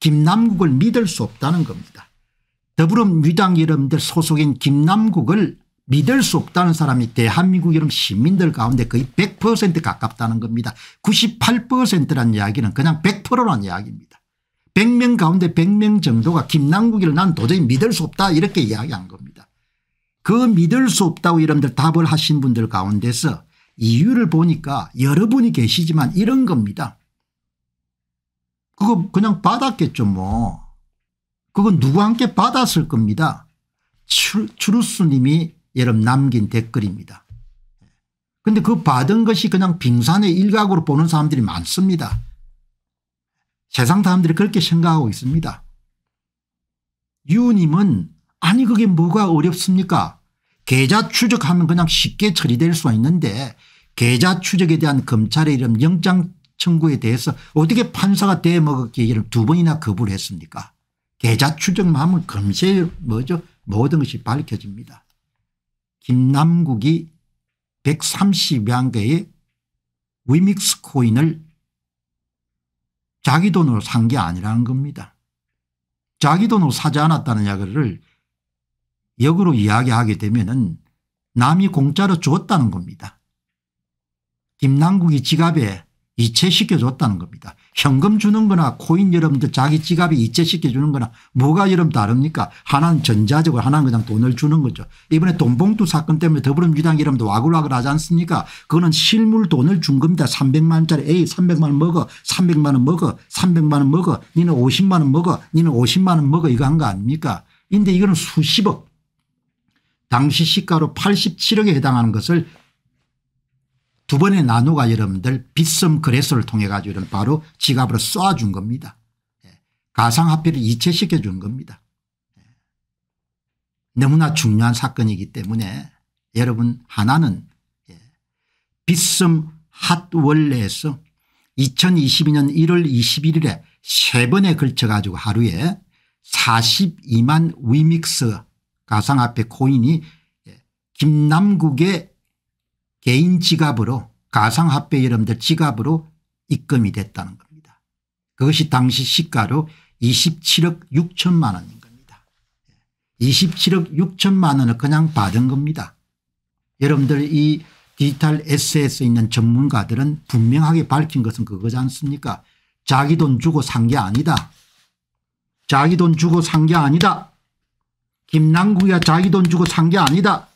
김남국을 믿을 수 없다는 겁니다. 더불어민주당 여러분들 소속인 김남국을 믿을 수 없다는 사람이 대한민국 여러분 시민들 가운데 거의 100% 가깝다는 겁니다. 98%란 이야기는 그냥 100%란 이야기입니다. 100명 가운데 100명 정도가 김남국이를 난 도저히 믿을 수 없다 이렇게 이야기한 겁니다. 그 믿을 수 없다고 여러분들 답을 하신 분들 가운데서 이유를 보니까 여러분이 계시지만 이런 겁니다. 그거 그냥 받았겠죠 뭐. 그건 누구와 함께 받았을 겁니다. 추루스님이 여러분 남긴 댓글입니다. 근데 그 받은 것이 그냥 빙산의 일각으로 보는 사람들이 많습니다. 세상 사람들이 그렇게 생각하고 있습니다. 유님은 아니 그게 뭐가 어렵습니까? 계좌 추적하면 그냥 쉽게 처리될 수 있는데 계좌 추적에 대한 검찰의 이런 영장 청구에 대해서 어떻게 판사가 대먹었기에 이를 두 번이나 거부를 했습니까? 계좌 추적만 하면 금세 뭐죠? 모든 것이 밝혀집니다. 김남국이 130여 개의 위믹스 코인을 자기 돈으로 산 게 아니라는 겁니다. 자기 돈으로 사지 않았다는 약을 역으로 이야기하게 되면 남이 공짜로 주었다는 겁니다. 김남국이 지갑에 이체시켜줬다는 겁니다. 현금 주는 거나 코인 여러분들 자기 지갑에 이체시켜 주는 거나 뭐가 여러분 다릅니까 하나는 전자적으로 하나는 그냥 돈을 주는 거죠. 이번에 돈봉투 사건 때문에 더불어민주당 여러분도 와글와글 하지 않습니까 그거는 실물 돈을 준 겁니다. 300만 원짜리 에이 300만 원 먹어 300만 원 먹어 300만 원 먹어 니는 50만 원 먹어 니는 50만 원 먹어 이거 한 거 아닙니까 근데 이거는 수십억 당시 시가로 87억에 해당하는 것을 두 번의 나누가 여러분들 빗썸 그래스를 통해 가지고 이런 바로 지갑으로 쏴준 겁니다. 예. 가상화폐를 이체시켜 준 겁니다. 예. 너무나 중요한 사건이기 때문에 여러분 하나는 예. 빗썸 핫월레에서 2022년 1월 21일에 세 번에 걸쳐 가지고 하루에 42만 위믹스 가상화폐 코인이 김남국의 개인 지갑으로 가상화폐 여러분들 지갑으로 입금이 됐다는 겁니다. 그것이 당시 시가로 27억 6천만 원인 겁니다. 27억 예. 6천만 원을 그냥 받은 겁니다. 여러분들 이 디지털 에셋에 있는 전문가들은 분명하게 밝힌 것은 그거지 않습니까 자기 돈 주고 산 게 아니다. 자기 돈 주고 산 게 아니다. 김남국이가 자기 돈 주고 산 게 아니다.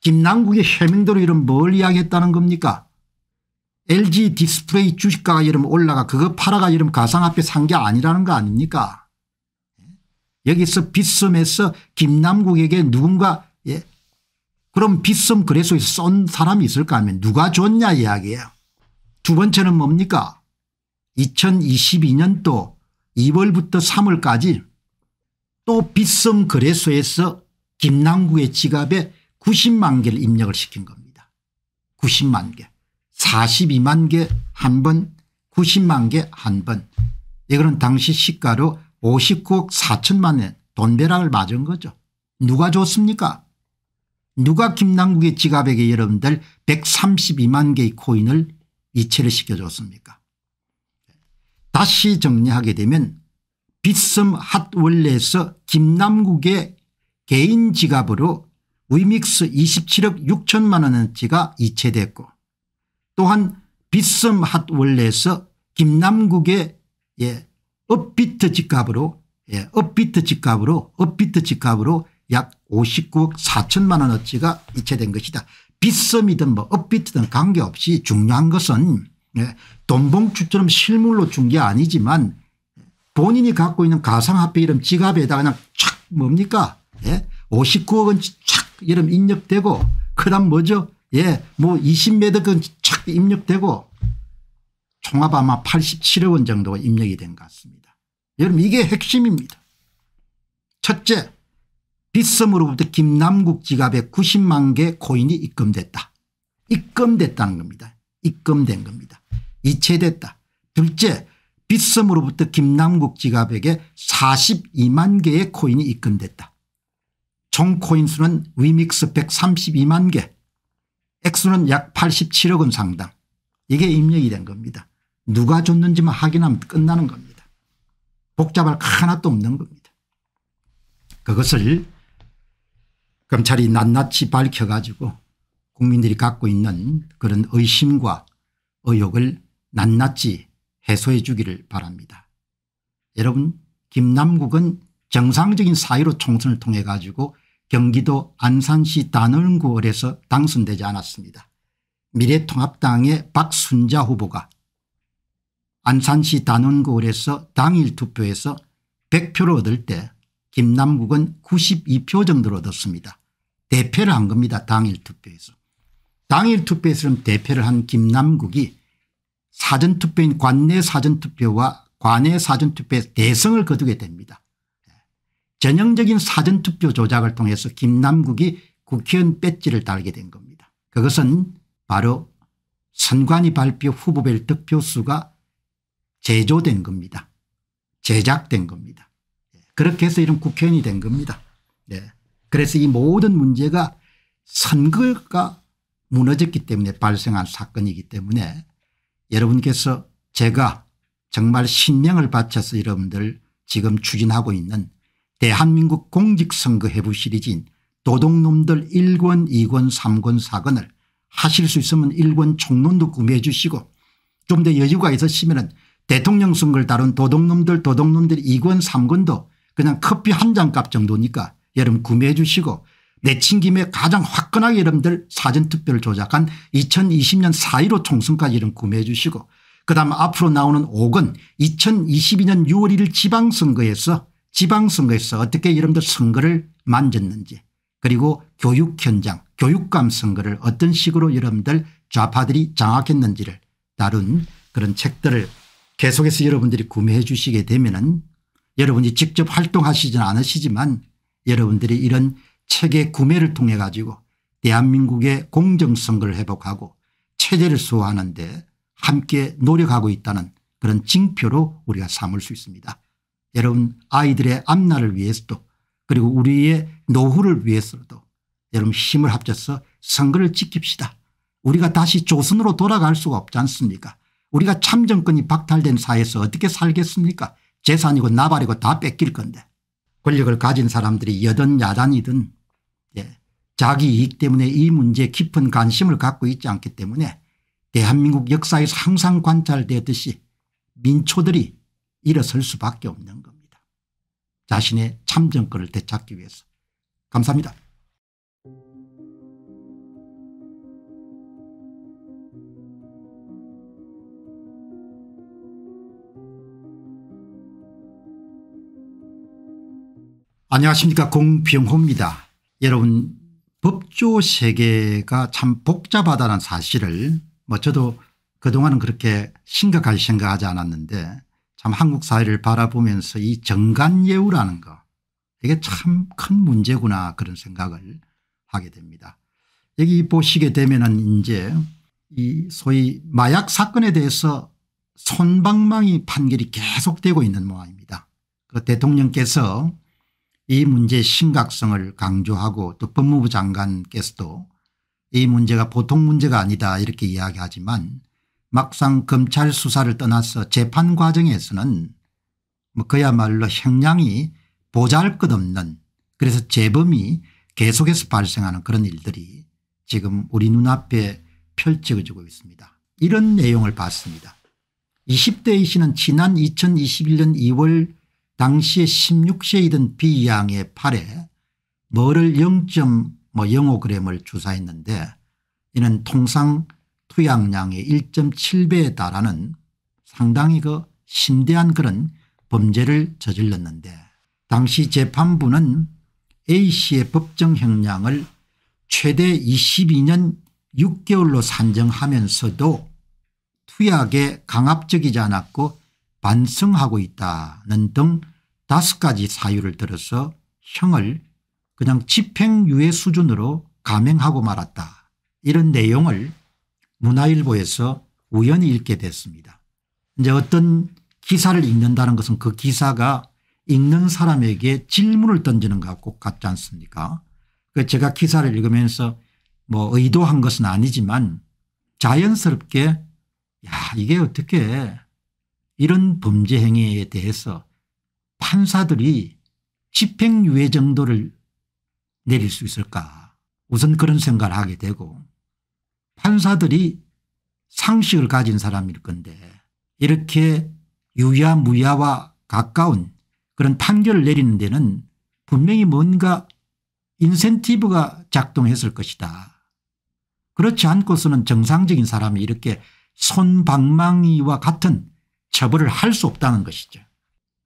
김남국의 해명대로 이런 뭘 이야기했다는 겁니까 LG 디스플레이 주식가가 이름 올라가 그거 팔아가 이름 가상화폐 산 게 아니라는 거 아닙니까 여기서 빗썸에서 김남국에게 누군가 예? 그럼 빗썸 거래소에서 쏜 사람이 있을까 하면 누가 줬냐 이야기예요 두 번째는 뭡니까 2022년도 2월부터 3월까지 또 빗썸 거래소에서 김남국의 지갑에 90만 개를 입력을 시킨 겁니다. 90만 개. 42만 개 한 번, 90만 개 한 번. 이거는 당시 시가로 59억 4천만 원 돈벼락을 맞은 거죠. 누가 줬습니까? 누가 김남국의 지갑에게 여러분들 132만 개의 코인을 이체를 시켜줬습니까? 다시 정리하게 되면 빗썸 핫월레에서 김남국의 개인 지갑으로 위믹스 27억 6천만 원어치가 이체됐고 또한 빗썸 핫 원래에서 김남국의 예, 업비트 집값으로 예, 업비트 집값으로 업비트 집값으로 약 59억 4천만 원어치가 이체된 것이다. 빗썸이든 뭐 업비트든 관계없이 중요한 것은 예, 돈봉투처럼 실물로 준 게 아니지만 본인이 갖고 있는 가상화폐 이름 지갑에다 그냥 착 뭡니까 예? 59억 원치 착 이름 입력되고 그다음 뭐죠? 예, 뭐 20매덕은 착 입력되고 종합 아마 87억 원 정도가 입력이 된 것 같습니다. 여러분 이게 핵심입니다. 첫째 빗섬으로부터 김남국 지갑에 90만 개 코인이 입금됐다. 입금됐다는 겁니다. 입금된 겁니다. 이체됐다. 둘째 빗섬으로부터 김남국 지갑에게 42만 개의 코인이 입금됐다. 총 코인 수는 위믹스 132만 개 액수는 약 87억 원 상당 이게 입력이 된 겁니다. 누가 줬는지만 확인하면 끝나는 겁니다. 복잡할 하나도 없는 겁니다. 그것을 검찰이 낱낱이 밝혀가지고 국민들이 갖고 있는 그런 의심과 의혹을 낱낱이 해소해 주기를 바랍니다. 여러분 김남국은 정상적인 사유로 총선을 통해 가지고 경기도 안산시 단원구월에서 당선되지 않았습니다. 미래통합당의 박순자 후보가 안산시 단원구월에서 당일 투표에서 100표를 얻을 때 김남국은 92표 정도를 얻었습니다. 대패를 한 겁니다. 당일 투표에서. 당일 투표에서 대패를 한 김남국이 사전투표인 관내 사전투표와 관내 사전투표에서 대성을 거두게 됩니다. 전형적인 사전투표 조작을 통해서 김남국이 국회의원 배지를 달게 된 겁니다. 그것은 바로 선관위 발표 후보별 득표수가 제조된 겁니다. 제작된 겁니다. 그렇게 해서 이런 국회의원이 된 겁니다. 네. 그래서 이 모든 문제가 선거가 무너졌기 때문에 발생한 사건이기 때문에 여러분께서 제가 정말 신명을 바쳐서 여러분들 지금 추진하고 있는 대한민국 공직선거 해부 시리즈인 도둑놈들 1권 2권 3권 4권을 하실 수 있으면 1권 총론도 구매해 주시고 좀 더 여유가 있으시면 은 대통령 선거를 다룬 도둑놈들 도둑놈들 2권 3권도 그냥 커피 한 잔 값 정도니까 여러분 구매해 주시고 내친 김에 가장 화끈하게 여러분들 사전투표를 조작한 2020년 4.15 총선까지 이러 구매해 주시고 그 다음 앞으로 나오는 5권 2022년 6월 1일 지방선거에서 지방선거에서 어떻게 여러분들 선거를 만졌는지 그리고 교육 현장 교육감 선거를 어떤 식으로 여러분들 좌파들이 장악했는지를 다룬 그런 책들을 계속해서 여러분들이 구매해 주시게 되면 은 여러분이 직접 활동하시진 않으시지만 여러분들이 이런 책의 구매를 통해 가지고 대한민국의 공정선거를 회복하고 체제를 수호하는 데 함께 노력하고 있다는 그런 징표로 우리가 삼을 수 있습니다. 여러분 아이들의 앞날을 위해서도 그리고 우리의 노후를 위해서도 여러분 힘을 합쳐서 선거를 지킵시다. 우리가 다시 조선으로 돌아갈 수가 없지 않습니까 우리가 참정권이 박탈된 사회에서 어떻게 살겠습니까 재산이고 나발이고 다 뺏길 건데 권력을 가진 사람들이 여든 야단이든 예. 자기 이익 때문에 이 문제에 깊은 관심을 갖고 있지 않기 때문에 대한민국 역사에서 항상 관찰되었듯이 민초들이 일어설 수밖에 없는 겁니다. 자신의 참정권을 되찾기 위해서. 감사합니다. 안녕하십니까 공병호입니다. 여러분 법조 세계가 참 복잡하다는 사실을 뭐 저도 그동안은 그렇게 심각하게 생각하지 않았는데 참 한국 사회를 바라보면서 이 정간예우라는 거 이게 참 큰 문제구나 그런 생각을 하게 됩니다. 여기 보시게 되면은 이제 이 소위 마약 사건에 대해서 손방망이 판결이 계속되고 있는 모양입니다. 그 대통령께서 이 문제의 심각성을 강조하고 또 법무부 장관께서도 이 문제가 보통 문제가 아니다 이렇게 이야기하지만 막상 검찰 수사를 떠나서 재판 과정에서는 뭐 그야말로 형량이 보잘 것 없는 그래서 재범이 계속해서 발생하는 그런 일들이 지금 우리 눈앞에 펼쳐지고 있습니다. 이런 내용을 봤습니다. 20대 이씨는 지난 2021년 2월 당시에 16세이던 B 양의 팔에 머를 0.05g을 뭐 주사했는데 이는 통상 투약량의 1.7배에 달하는 상당히 그 심대한 그런 범죄를 저질렀는데 당시 재판부는 A씨의 법정 형량을 최대 22년 6개월로 산정하면서도 투약에 강압적이지 않았고 반성하고 있다는 등 다섯 가지 사유를 들어서 형을 그냥 집행유예 수준으로 감행하고 말았다. 이런 내용을 문화일보에서 우연히 읽게 됐습니다. 이제 어떤 기사를 읽는다는 것은 그 기사가 읽는 사람에게 질문을 던지는 것과 같지 않습니까? 그 제가 기사를 읽으면서 뭐 의도한 것은 아니지만 자연스럽게 야 이게 어떻게 이런 범죄 행위에 대해서 판사들이 집행유예 정도를 내릴 수 있을까 우선 그런 생각을 하게 되고 판사들이 상식을 가진 사람일 건데 이렇게 유야무야와 가까운 그런 판결을 내리는 데는 분명히 뭔가 인센티브가 작동했을 것이다. 그렇지 않고서는 정상적인 사람이 이렇게 손방망이와 같은 처벌을 할 수 없다는 것이죠.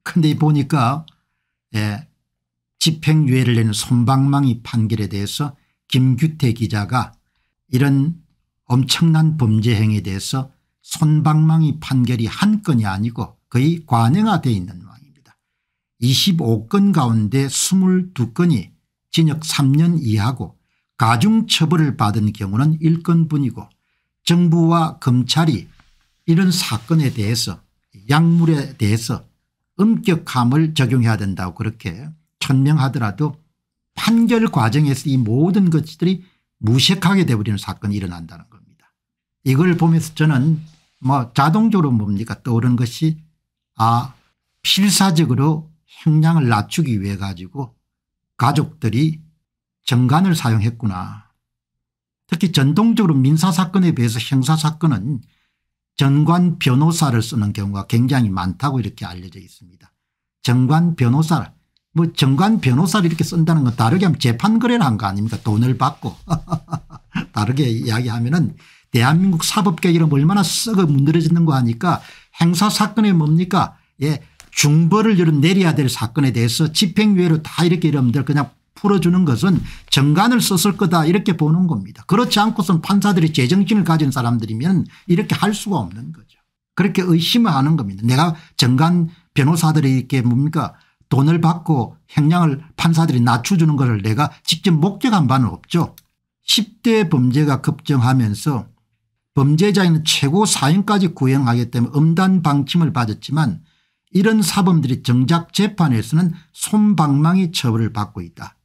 그런데 보니까 예, 집행유예를 내는 손방망이 판결에 대해서 김규태 기자가 이런 엄청난 범죄 행위에 대해서 손방망이 판결이 한 건이 아니고 거의 관행화되어 있는 모양입니다. 25건 가운데 22건이 징역 3년 이하고 가중처벌을 받은 경우는 1건뿐이고 정부와 검찰이 이런 사건에 대해서 약물에 대해서 엄격함을 적용해야 된다고 그렇게 천명하더라도 판결 과정에서 이 모든 것들이 무색하게 되어버리는 사건이 일어난다는 거 이걸 보면서 저는 뭐 자동적으로 뭡니까 떠오른 것이 아 필사적으로 형량을 낮추기 위해 가지고 가족들이 정관을 사용했구나. 특히 전통적으로 민사사건에 비해서 형사사건은 정관 변호사를 쓰는 경우가 굉장히 많다고 이렇게 알려져 있습니다. 정관 변호사 뭐 정관 변호사를 이렇게 쓴다는 건 다르게 하면 재판 거래를 한거 아닙니까 돈을 받고 다르게 이야기하면 은 대한민국 사법개혁이라 얼마나 썩어 문드러지는 거 아니까 행사사건이 뭡니까 예 중벌을 이런 내려야 될 사건에 대해서 집행유예로 다 이렇게 여러분들 그냥 풀어주는 것은 정관을 썼을 거다 이렇게 보는 겁니다. 그렇지 않고선 판사들이 제정신을 가진 사람들이면 이렇게 할 수가 없는 거죠. 그렇게 의심을 하는 겁니다. 내가 정관 변호사들이 이렇게 뭡니까 돈을 받고 형량을 판사들이 낮춰주는 것을 내가 직접 목격한 바는 없죠. 10대 범죄가 급증하면서 범죄자인 최고 사형까지 구형하기 때문에 엄단 방침을 받았지만 이런 사범들이 정작 재판에서는 손방망이 처벌을 받고 있다.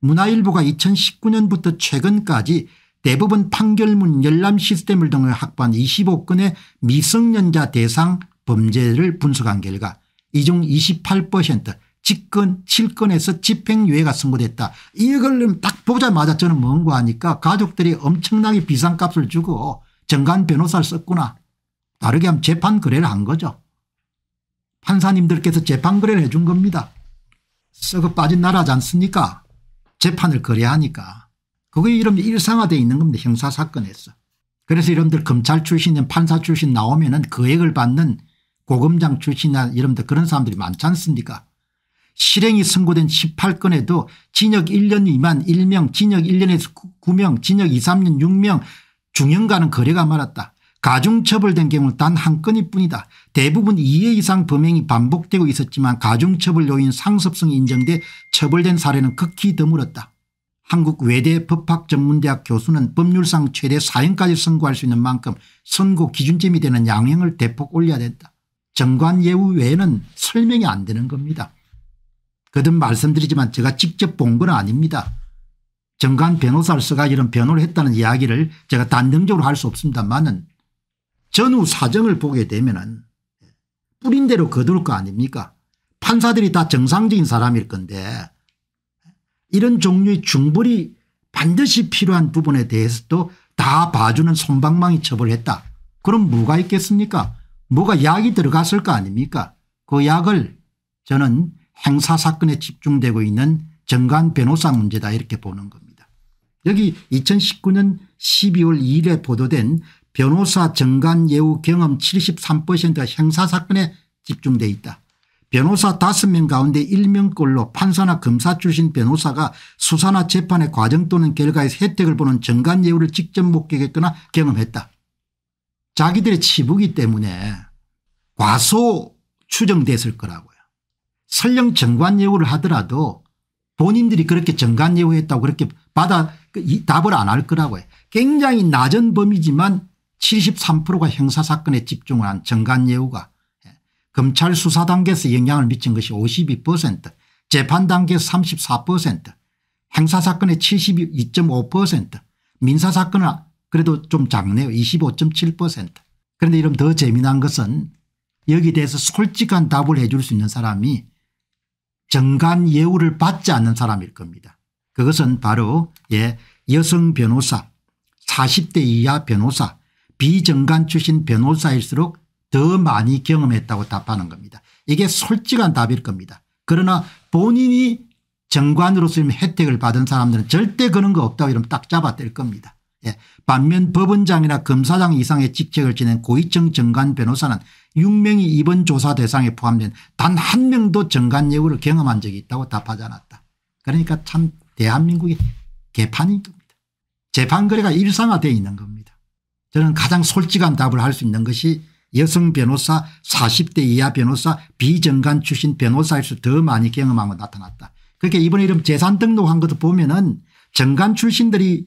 문화일보가 2019년부터 최근까지 대법원 판결문 열람 시스템을 통해 확보한 25건의 미성년자 대상 범죄를 분석한 결과 이중28% 직권 7건에서 집행유예가 선고됐다. 이걸 딱 보자마자 저는 뭔고 하니까 가족들이 엄청나게 비싼 값을 주고 정관 변호사를 썼구나. 다르게 하면 재판 거래를 한 거죠. 판사님들께서 재판 거래를 해준 겁니다. 썩어 빠진 나라지 않습니까 재판을 거래하니까. 그게 이러면 일상화되어 있는 겁니다. 형사사건에서. 그래서 여러분들 검찰 출신인 판사 출신 나오면 은 거액을 그 받는 고검장 출신이나 여러분들 그런 사람들이 많지 않습니까 실행이 선고된 18건에도 징역 1년 미만 1명 징역 1년에서 9명 징역 2 3년 6명 중형과는 거래가 많았다. 가중처벌된 경우는 단 한건이 뿐이다. 대부분 2회 이상 범행이 반복되고 있었지만 가중처벌 요인 상습성이 인정돼 처벌된 사례는 극히 드물었다. 한국외대 법학전문대학 교수는 법률상 최대 4년까지 선고할 수 있는 만큼 선고 기준점이 되는 양형을 대폭 올려야 된다. 정관예우 외에는 설명이 안 되는 겁니다. 거듭 말씀드리지만 제가 직접 본 건 아닙니다. 정관 변호사를 써가 이런 변호를 했다는 이야기를 제가 단정적으로 할 수 없습니다만은 전후 사정을 보게 되면은 뿌린 대로 거둘 거 아닙니까 판사들이 다 정상적인 사람일 건데 이런 종류의 중벌이 반드시 필요한 부분에 대해서도 다 봐주는 손방망이 처벌했다. 을 그럼 뭐가 있겠습니까 뭐가 약이 들어갔을 거 아닙니까 그 약을 저는 행사 사건에 집중되고 있는 정관 변호사 문제다 이렇게 보는 겁니다. 여기 2019년 12월 2일에 보도된 변호사 정관 예우 경험 73%가 행사 사건에 집중되어 있다. 변호사 5명 가운데 1명꼴로 판사나 검사 출신 변호사가 수사나 재판의 과정 또는 결과에서 혜택을 보는 정관 예우를 직접 목격했거나 경험했다. 자기들의 치부기 때문에 과소 추정됐을 거라고. 설령 정관 예우를 하더라도 본인들이 그렇게 정관 예우했다고 그렇게 받아 그 이 답을 안 할거라고 해. 굉장히 낮은 범위지만 73%가 형사사건에 집중을 한 정관 예우가 예. 검찰 수사 단계에서 영향을 미친 것이 52% 재판 단계에서 34% 행사사건의 72.5% 민사사건은 그래도 좀 작네요. 25.7% 그런데 이런 더 재미난 것은 여기 대해서 솔직한 답을 해줄 수 있는 사람이 정관 예우를 받지 않는 사람일 겁니다. 그것은 바로 예, 여성 변호사 40대 이하 변호사 비정관 출신 변호사일수록 더 많이 경험했다고 답하는 겁니다. 이게 솔직한 답일 겁니다. 그러나 본인이 정관으로서 혜택을 받은 사람들은 절대 그런 거 없다고 이러면 딱 잡아뗄 겁니다. 예. 반면 법원장이나 검사장 이상의 직책을 지낸 고위층 정관 변호사는 6명이 이번 조사 대상에 포함된 단 한 명도 정관예우를 경험한 적이 있다고 답하지 않았다. 그러니까 참 대한민국의 개판인 겁니다. 재판거래가 일상화되어 있는 겁니다. 저는 가장 솔직한 답을 할 수 있는 것이 여성 변호사 40대 이하 변호사 비정관 출신 변호사에서 더 많이 경험한 거 나타났다. 그렇게 이번에 이런 재산 등록한 것도 보면 은 정관 출신들이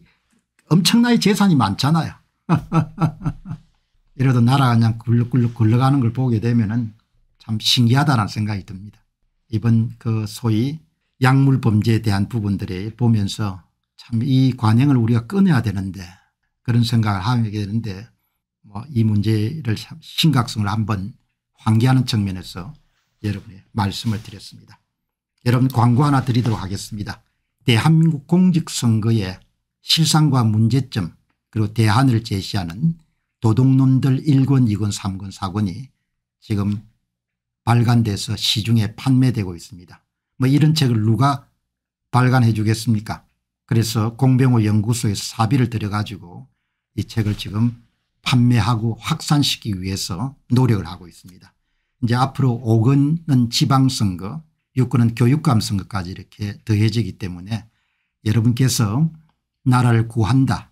엄청나게 재산이 많잖아요. 이래도 나라가 그냥 굴룩 굴러, 룩굴 가는걸 보게 되면 은참 신기하다는 생각이 듭니다. 이번 그 소위 약물 범죄에 대한 부분들을 보면서 참 이 관행을 우리가 끊어야 되는데 그런 생각을 하게 되는데 뭐 이 문제를 심각성을 한번 환기하는 측면에서 여러분의 말씀을 드렸습니다. 여러분 광고 하나 드리도록 하겠습니다. 대한민국 공직선거의 실상과 문제점 그리고 대안을 제시하는 도둑놈들 1권 2권 3권 4권이 지금 발간돼서 시중에 판매되고 있습니다. 뭐 이런 책을 누가 발간해 주겠습니까 그래서 공병호 연구소에서 사비를 들여가지고 이 책을 지금 판매하고 확산시키기 위해서 노력을 하고 있습니다. 이제 앞으로 5권은 지방선거 6권은 교육감 선거까지 이렇게 더해지기 때문에 여러분께서 나라를 구한다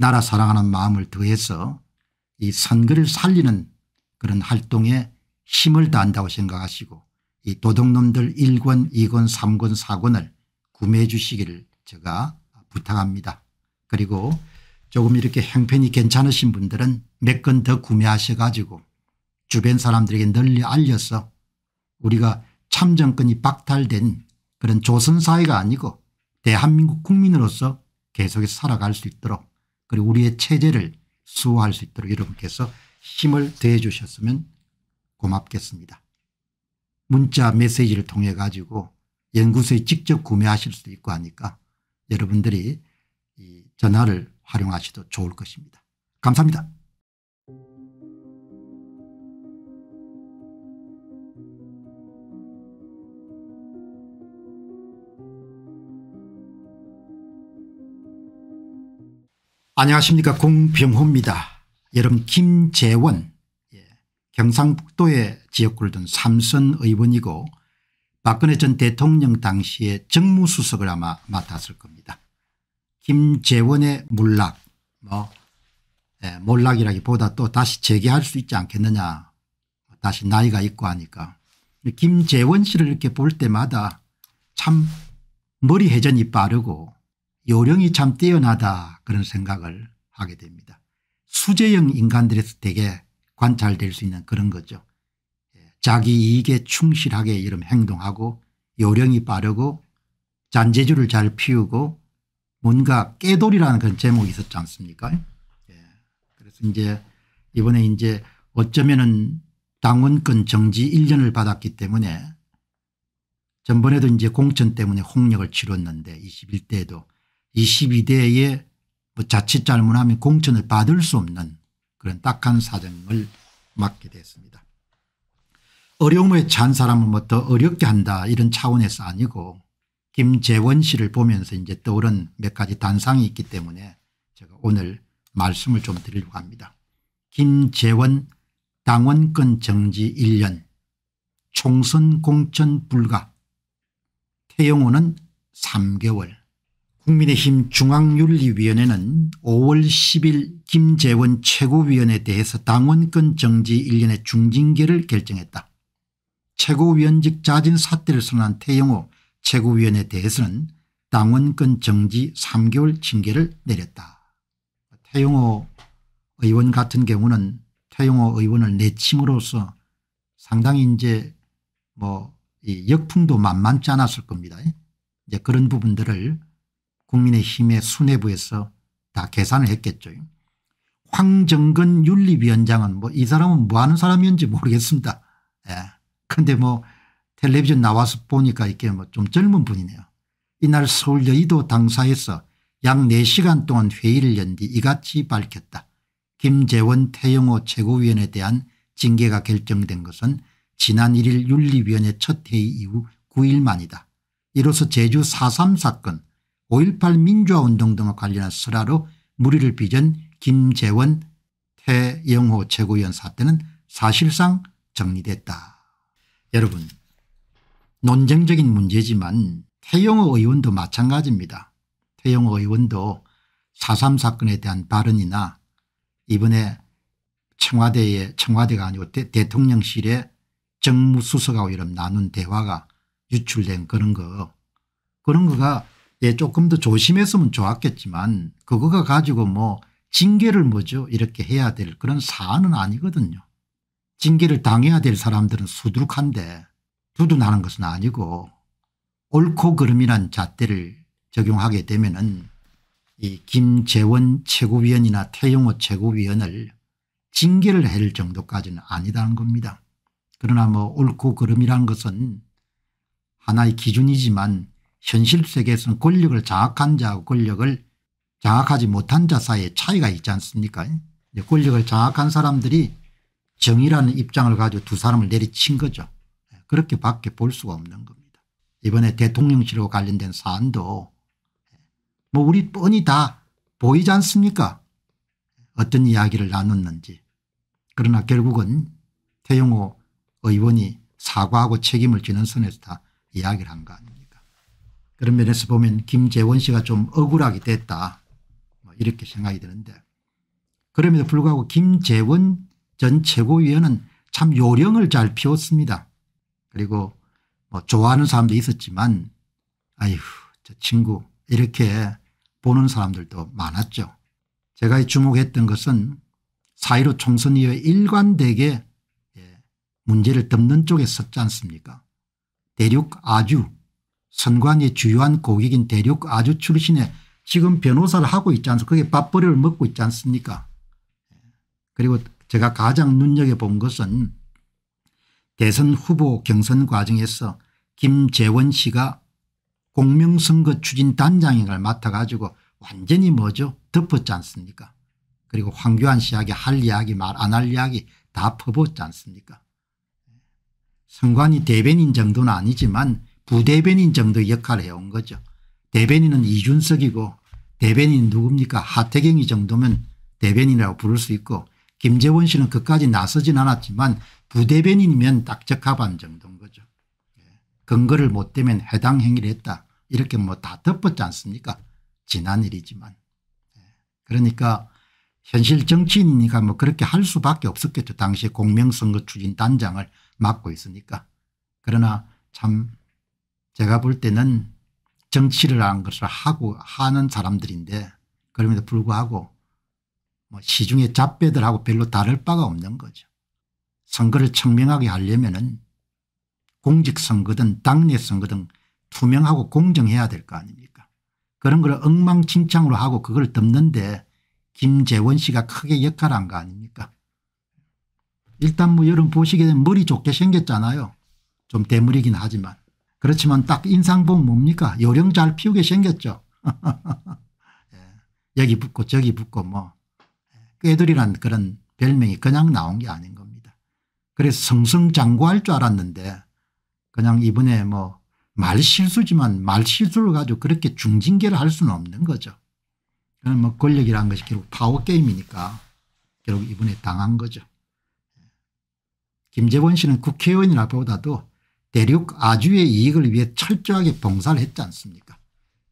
나라 사랑하는 마음을 더해서 이 선거를 살리는 그런 활동에 힘을 다한다고 생각하시고 이 도둑놈들 1권 2권 3권 4권을 구매해 주시기를 제가 부탁합니다. 그리고 조금 이렇게 형편이 괜찮으신 분들은 몇권더 구매하셔 가지고 주변 사람들에게 널리 알려서 우리가 참정권이 박탈된 그런 조선사회가 아니고 대한민국 국민으로서 계속해서 살아갈 수 있도록 그리고 우리의 체제를 수호할 수 있도록 여러분께서 힘을 더해 주셨으면 고맙겠습니다. 문자 메시지를 통해 가지고 연구소에 직접 구매하실 수도 있고 하니까 여러분들이 이 전화를 활용하셔도 좋을 것입니다. 감사합니다. 안녕하십니까 공병호입니다. 여러분 김재원 예. 경상북도의 지역구를 둔 삼선 의원이고 박근혜 전 대통령 당시에 정무수석을 아마 맡았을 겁니다. 김재원의 몰락 뭐 예, 몰락이라기보다 또 다시 재개할 수 있지 않겠느냐 다시 나이가 있고 하니까 김재원 씨를 이렇게 볼 때마다 참 머리 회전이 빠르고 요령이 참 뛰어나다 그런 생각을 하게 됩니다. 수재형 인간들에서 되게 관찰될 수 있는 그런 거죠. 예, 자기 이익에 충실하게 이런 행동하고 요령이 빠르고 잔재주를 잘 피우고 뭔가 깨돌이라는 그런 제목이 있었지 않습니까? 예. 그래서 이제 이번에 이제 어쩌면은 당원권 정지 1년을 받았기 때문에 전번에도 이제 공천 때문에 홍역을 치렀는데 21대에도 22대에 뭐 자칫 잘못하면 공천을 받을 수 없는 그런 딱한 사정을 맡게 됐습니다. 어려움에 찬 사람은 뭐더 어렵게 한다 이런 차원에서 아니고 김재원 씨를 보면서 이제 떠오른 몇 가지 단상이 있기 때문에 제가 오늘 말씀을 좀 드리려고 합니다. 김재원 당원권 정지 1년 총선 공천 불가 태영호는 3개월 국민의힘 중앙윤리위원회는 5월 10일 김재원 최고위원에 대해서 당원권 정지 1년의 중징계를 결정했다. 최고위원직 자진 사퇴를 선언한 태영호 최고위원에 대해서는 당원권 정지 3개월 징계를 내렸다. 태용호 의원 같은 경우는 태용호 의원을 내침으로써 상당히 이제 뭐 역풍도 만만치 않았을 겁니다. 이제 그런 부분들을 국민의힘의 수뇌부에서 다 계산을 했겠죠. 황정근 윤리위원장은 뭐 이 사람은 뭐 하는 사람인지 모르겠습니다. 예. 근데 뭐 텔레비전 나와서 보니까 이게 렇뭐좀 젊은 분이네요. 이날 서울 여의도 당사에서 약 4시간 동안 회의를 연 뒤 이같이 밝혔다. 김재원 태영호 최고위원에 대한 징계가 결정된 것은 지난 1일 윤리위원회 첫 회의 이후 9일 만이다. 이로써 제주 4.3 사건 5.18 민주화운동 등과 관련한 설화로 무리를 빚은 김재원 태영호 최고위원 사태는 사실상 정리됐다. 여러분 논쟁적인 문제지만 태영호 의원도 마찬가지입니다. 태영호 의원도 4.3 사건에 대한 발언이나 이번에 청와대에 청와대가 아니고 대, 대통령실에 정무수석하고 이런 나눈 대화가 유출된 그런 거 그런 거가 예, 조금 더 조심했으면 좋았겠지만 그거가 가지고 뭐 징계를 뭐죠 이렇게 해야 될 그런 사안은 아니거든요. 징계를 당해야 될 사람들은 수두룩한데 두둔하는 것은 아니고 옳고 그름이란 잣대를 적용하게 되면은 이 김재원 최고위원이나 태용호 최고위원을 징계를 해할 정도까지는 아니다는 겁니다. 그러나 뭐 옳고 그름이란 것은 하나의 기준이지만 현실 세계에서는 권력을 장악한 자하고 권력을 장악하지 못한 자 사이에 차이가 있지 않습니까 권력을 장악한 사람들이 정의라는 입장을 가지고 두 사람을 내리친 거죠. 그렇게 밖에 볼 수가 없는 겁니다. 이번에 대통령실과 관련된 사안도 뭐 우리 뻔히 다 보이지 않습니까 어떤 이야기를 나눴는지. 그러나 결국은 태용호 의원이 사과하고 책임을 지는 선에서 다 이야기를 한 거 아닙니까 그런 면에서 보면 김재원 씨가 좀 억울하게 됐다 뭐 이렇게 생각이 드는데 그럼에도 불구하고 김재원 전 최고위원은 참 요령을 잘 피웠습니다. 그리고 뭐 좋아하는 사람도 있었지만 아휴 저 친구 이렇게 보는 사람들도 많았죠. 제가 주목했던 것은 사1 5 총선 이후에 일관되게 예, 문제를 덮는 쪽에 섰지 않습니까 대륙 아주 선관위 주요한 고객인 대륙 아주 출신에 지금 변호사를 하고 있지 않습니까 그게 밥벌이를 먹고 있지 않습니까 그리고 제가 가장 눈여겨본 것은 대선 후보 경선 과정에서 김재원 씨가 공명선거 추진단장인걸 맡아가지고 완전히 뭐죠 덮었지 않습니까 그리고 황교안 씨에게 할 이야기 말 안 할 이야기 다 퍼붓지 않습니까 선관위 대변인 정도는 아니지만 부대변인 정도 의 역할을 해온 거죠. 대변인은 이준석이고 대변인 누굽니까 하태경이 정도면 대변인이라고 부를 수 있고 김재원 씨는 그까지 나서진 않았지만 부대변인이면 딱 적합한 정도인 거죠. 예. 근거를 못 대면 해당 행위를 했다. 이렇게 뭐 다 덮었지 않습니까 지난 일이지만. 예. 그러니까 현실 정치인이니까 뭐 그렇게 할 수밖에 없었겠죠. 당시 공명선거 추진단장을 맡고 있으니까. 그러나 참 제가 볼 때는 정치를 하는 것을 하고 하는 사람들인데 그럼에도 불구하고 뭐 시중에 잡배들하고 별로 다를 바가 없는 거죠. 선거를 청명하게 하려면은 공직선거든 당내 선거든 투명하고 공정해야 될 거 아닙니까 그런 걸 엉망진창으로 하고 그걸 덮는데 김재원 씨가 크게 역할한 거 아닙니까 일단 뭐 여러분 보시게 되면 머리 좋게 생겼잖아요. 좀 대물이긴 하지만 그렇지만 딱 인상봉 뭡니까? 요령 잘 피우게 생겼죠. 예. 여기 붙고 저기 붙고 뭐 꾀들이란 예. 그 그런 별명이 그냥 나온 게 아닌 겁니다. 그래서 성승장구할줄 알았는데 그냥 이번에 뭐 말실수지만 말실수를 가지고 그렇게 중징계를 할 수는 없는 거죠. 그는 뭐 권력이라는 것이 결국 파워게임이니까 결국 이번에 당한 거죠. 예. 김재원 씨는 국회의원이라 보다도 대륙 아주의 이익을 위해 철저하게 봉사를 했지 않습니까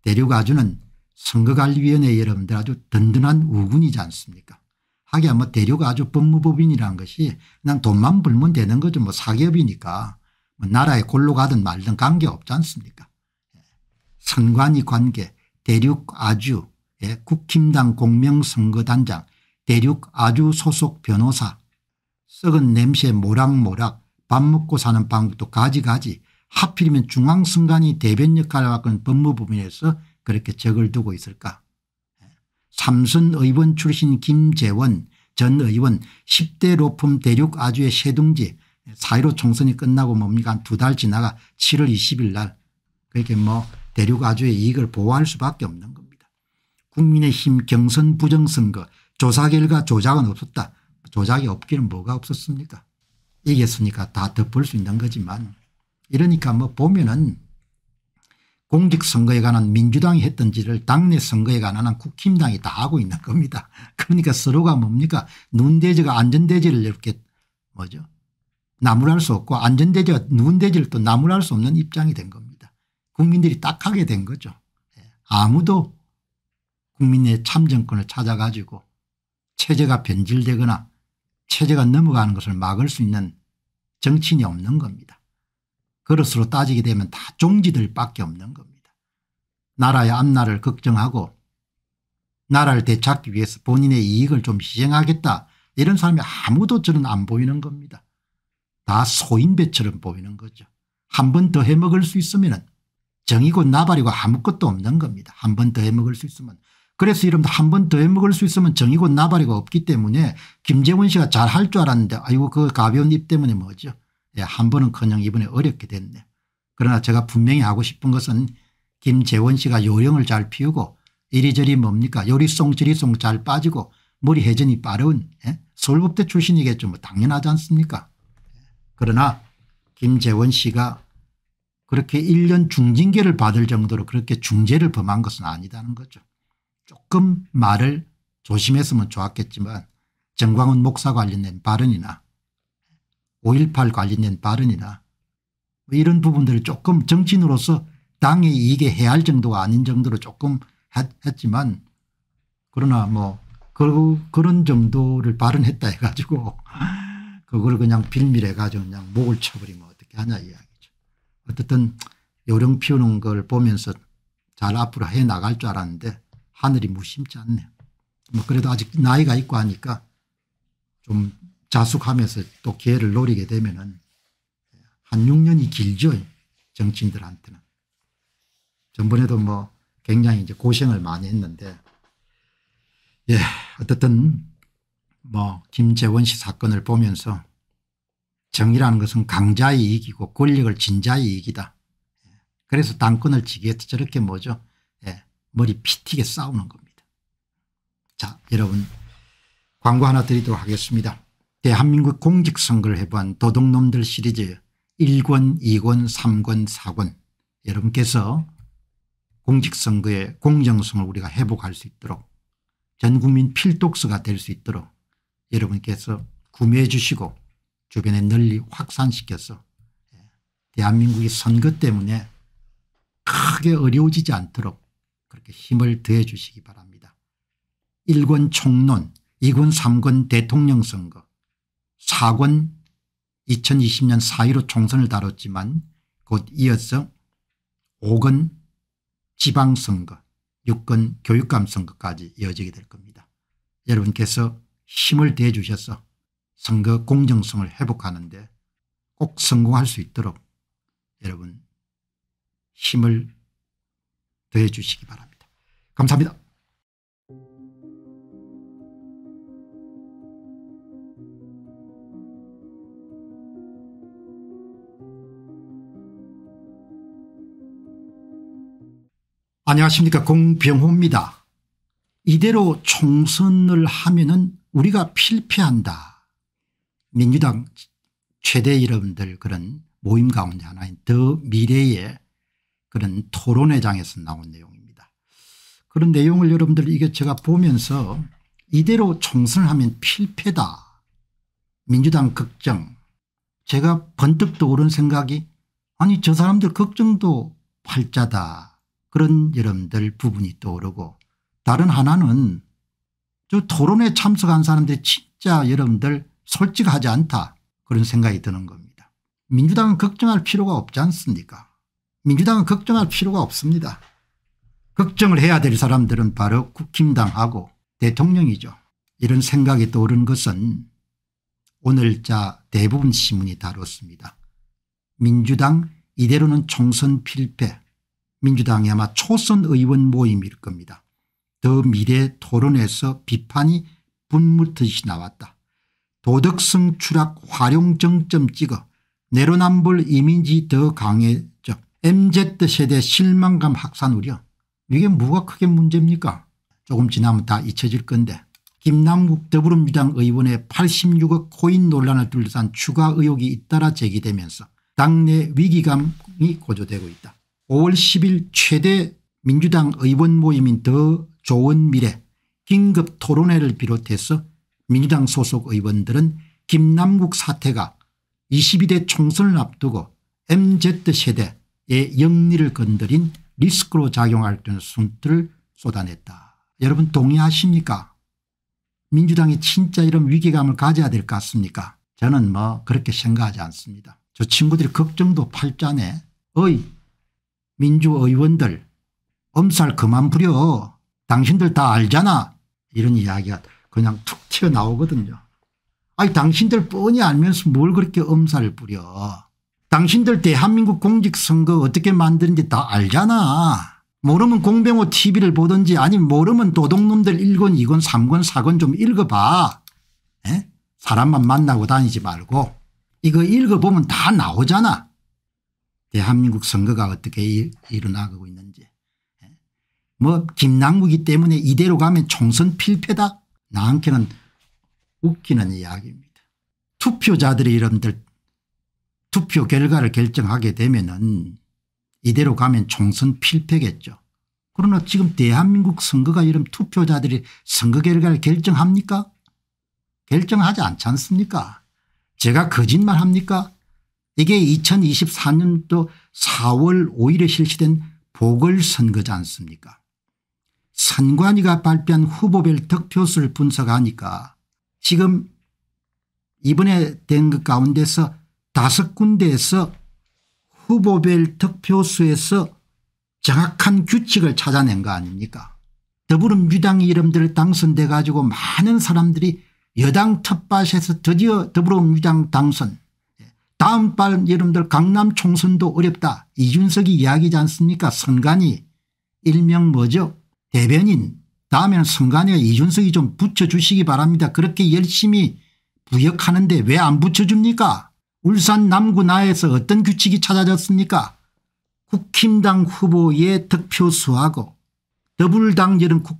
대륙 아주는 선거관리위원회 여러분들 아주 든든한 우군이지 않습니까 하기야 뭐 대륙 아주 법무법인이라는 것이 그냥 돈만 벌면 되는 거죠 뭐 사기업이니까 뭐 나라에 골로 가든 말든 관계없지 않습니까 예. 선관위 관계 대륙 아주 예, 국힘당 공명선거단장 대륙 아주 소속 변호사 썩은 냄새 모락모락 밥 먹고 사는 방법도 가지가지 하필이면 중앙순간이 대변 역할을 맡은 법무부민에서 그렇게 적을 두고 있을까 삼선 의원 출신 김재원 전 의원 10대 로펌 대륙 아주의 세둥지 사일오 총선이 끝나고 뭡니까 한 두 달 지나가 7월 20일 날 그렇게 뭐 대륙 아주의 이익을 보호할 수밖에 없는 겁니다. 국민의힘 경선 부정선거 조사 결과 조작은 없었다. 조작이 없기는 뭐가 없었습니까 이겼으니까 다 덮을 수 있는 거지만 이러니까 뭐 보면은 공직선거에 관한 민주당이 했던 지를 당내 선거에 관한 국힘당이 다 하고 있는 겁니다. 그러니까 서로가 뭡니까 눈대지가 안전대지를 이렇게 뭐죠 나무랄 수 없고 안전대지가 눈대지를 또 나무랄 수 없는 입장이 된 겁니다. 국민들이 딱하게 된 거죠. 예. 아무도 국민의 참정권을 찾아가지고 체제가 변질되거나 체제가 넘어가는 것을 막을 수 있는 정치인이 없는 겁니다. 그릇으로 따지게 되면 다 종지들밖에 없는 겁니다. 나라의 앞날을 걱정하고 나라를 되찾기 위해서 본인의 이익을 좀 희생하겠다 이런 사람이 아무도 저는 안 보이는 겁니다. 다 소인배처럼 보이는 거죠. 한 번 더 해먹을 수 있으면 정이고 나발이고 아무것도 없는 겁니다. 한 번 더 해먹을 수 있으면 그래서 이러면 한 번 더 해먹을 수 있으면 정의고 나발이가 없기 때문에 김재원 씨가 잘할 줄 알았는데 아이고 그 가벼운 입 때문에 뭐죠. 예, 한 번은커녕 이번에 어렵게 됐네. 그러나 제가 분명히 하고 싶은 것은 김재원 씨가 요령을 잘 피우고 이리저리 뭡니까 요리송 저리송 잘 빠지고 머리 회전이 빠른 예? 서울법대 출신이겠죠. 뭐 당연하지 않습니까. 그러나 김재원 씨가 그렇게 1년 중징계를 받을 정도로 그렇게 중재를 범한 것은 아니다는 거죠. 조금 말을 조심했으면 좋았겠지만 정광훈 목사 관련된 발언이나 5.18 관련된 발언이나 뭐 이런 부분들을 조금 정치인으로서 당의 이익에 해할 정도가 아닌 정도로 조금 했지만 그러나 뭐 그, 그런 정도를 발언했다 해가지고 그걸 그냥 빌밀해가지고 그냥 목을 쳐버리면 어떻게 하냐 이야기죠. 어쨌든 요령 피우는 걸 보면서 잘 앞으로 해나갈 줄 알았는데 하늘이 무심치 않네요. 뭐 그래도 아직 나이가 있고 하니까 좀 자숙하면서 또 기회를 노리게 되면은 한 6년이 길죠. 정치인들한테는. 전번에도 뭐 굉장히 이제 고생을 많이 했는데 예, 어쨌든 뭐 김재원 씨 사건을 보면서 정의라는 것은 강자의 이익이고 권력을 진자의 이익이다. 그래서 당권을 지기 위해서 저렇게 뭐죠. 머리 피튀게 싸우는 겁니다. 자 여러분 광고 하나 드리도록 하겠습니다. 대한민국 공직선거를 해본 도둑놈들 시리즈 1권 2권 3권 4권 여러분께서 공직선거의 공정성을 우리가 회복할 수 있도록 전국민 필독서가 될 수 있도록 여러분께서 구매해 주시고 주변에 널리 확산시켜서 예, 대한민국이 선거 때문에 크게 어려워지지 않도록 그렇게 힘을 더해 주시기 바랍니다. 1권 총론 2권 3권 대통령 선거 4권 2020년 4.15 총선을 다뤘지만 곧 이어서 5권 지방선거 6권 교육감 선거까지 이어지게 될 겁니다. 여러분께서 힘을 대주셔서 선거 공정성을 회복하는데 꼭 성공할 수 있도록 여러분 힘을 더해 주시기 바랍니다. 감사합니다. 안녕하십니까 공병호입니다. 이대로 총선을 하면은 우리가 필패한다. 민주당 최대 이름들 그런 모임 가운데 하나인 더 미래의 그런 토론회장에서 나온 내용 그런 내용을 여러분들 이게 제가 보면서 이대로 총선을 하면 필패다. 민주당 걱정. 제가 번뜩 떠오른 생각이 아니 저 사람들 걱정도 팔자다. 그런 여러분들 부분이 떠오르고 다른 하나는 저 토론에 참석한 사람들 진짜 여러분들 솔직하지 않다 그런 생각이 드는 겁니다. 민주당은 걱정할 필요가 없지 않습니까 민주당은 걱정할 필요가 없습니다. 걱정을 해야 될 사람들은 바로 국힘당하고 대통령이죠. 이런 생각이 떠오른 것은 오늘자 대부분 신문이 다뤘습니다. 민주당 이대로는 총선 필패 민주당이 아마 초선 의원 모임일 겁니다. 더 미래 토론에서 비판이 분물듯이 나왔다. 도덕성 추락 활용정점 찍어 내로남불 이미지 더 강해져 MZ세대 실망감 확산 우려 이게 뭐가 크게 문제입니까 조금 지나면 다 잊혀질 건데 김남국 더불어민주당 의원의 86억 코인 논란을 둘러싼 추가 의혹이 잇따라 제기되면서 당내 위기감이 고조되고 있다. 5월 10일 최대 민주당 의원 모임인 더 좋은 미래 긴급 토론회를 비롯해서 민주당 소속 의원들은 김남국 사태가 22대 총선을 앞두고 MZ세대의 영리를 건드린 리스크로 작용할 때는 순트를 쏟아냈다. 여러분 동의하십니까? 민주당이 진짜 이런 위기감을 가져야 될 것 같습니까? 저는 뭐 그렇게 생각하지 않습니다. 저 친구들이 걱정도 팔자네. 어이 민주의원들 엄살 그만 부려. 당신들 다 알잖아. 이런 이야기가 그냥 툭 튀어나오거든요. 아니 당신들 뻔히 알면서 뭘 그렇게 엄살을 부려. 당신들 대한민국 공직선거 어떻게 만드는지 다 알잖아. 모르면 공병호 tv를 보든지 아니면 모르면 도둑놈들 1권 2권 3권 4권 좀 읽어봐. 에? 사람만 만나고 다니지 말고 이거 읽어보면 다 나오잖아. 대한민국 선거가 어떻게 일, 어나고 있는지. 에? 뭐 김남국이 때문에 이대로 가면 총선 필패다. 나한테는 웃기는 이야기입니다. 투표자들의 이름들 투표 결과를 결정하게 되면은 이대로 가면 총선 필패겠죠. 그러나 지금 대한민국 선거가 이런 투표자들이 선거 결과를 결정합니까? 결정하지 않지 않습니까? 제가 거짓말 합니까? 이게 2024년도 4월 5일에 실시된 보궐선거지 않습니까? 선관위가 발표한 후보별 득표수를 분석하니까 지금 이번에 된 것 가운데서 다섯 군데에서 후보별 득표수에서 정확한 규칙을 찾아낸 거 아닙니까 더불어민주당 이름들 당선돼 가지고 많은 사람들이 여당 텃밭에서 드디어 더불어민주당 당선 다음 발 여러분들 강남 총선도 어렵다 이준석이 이야기지 않습니까 선관위 일명 뭐죠 대변인 다음에는 선관위와 이준석이 좀 붙여주시기 바랍니다 그렇게 열심히 부역하는데 왜 안 붙여줍니까 울산 남구 나에서 어떤 규칙이 찾아졌습니까? 국힘당 후보의 득표수하고 더불당 여름 국,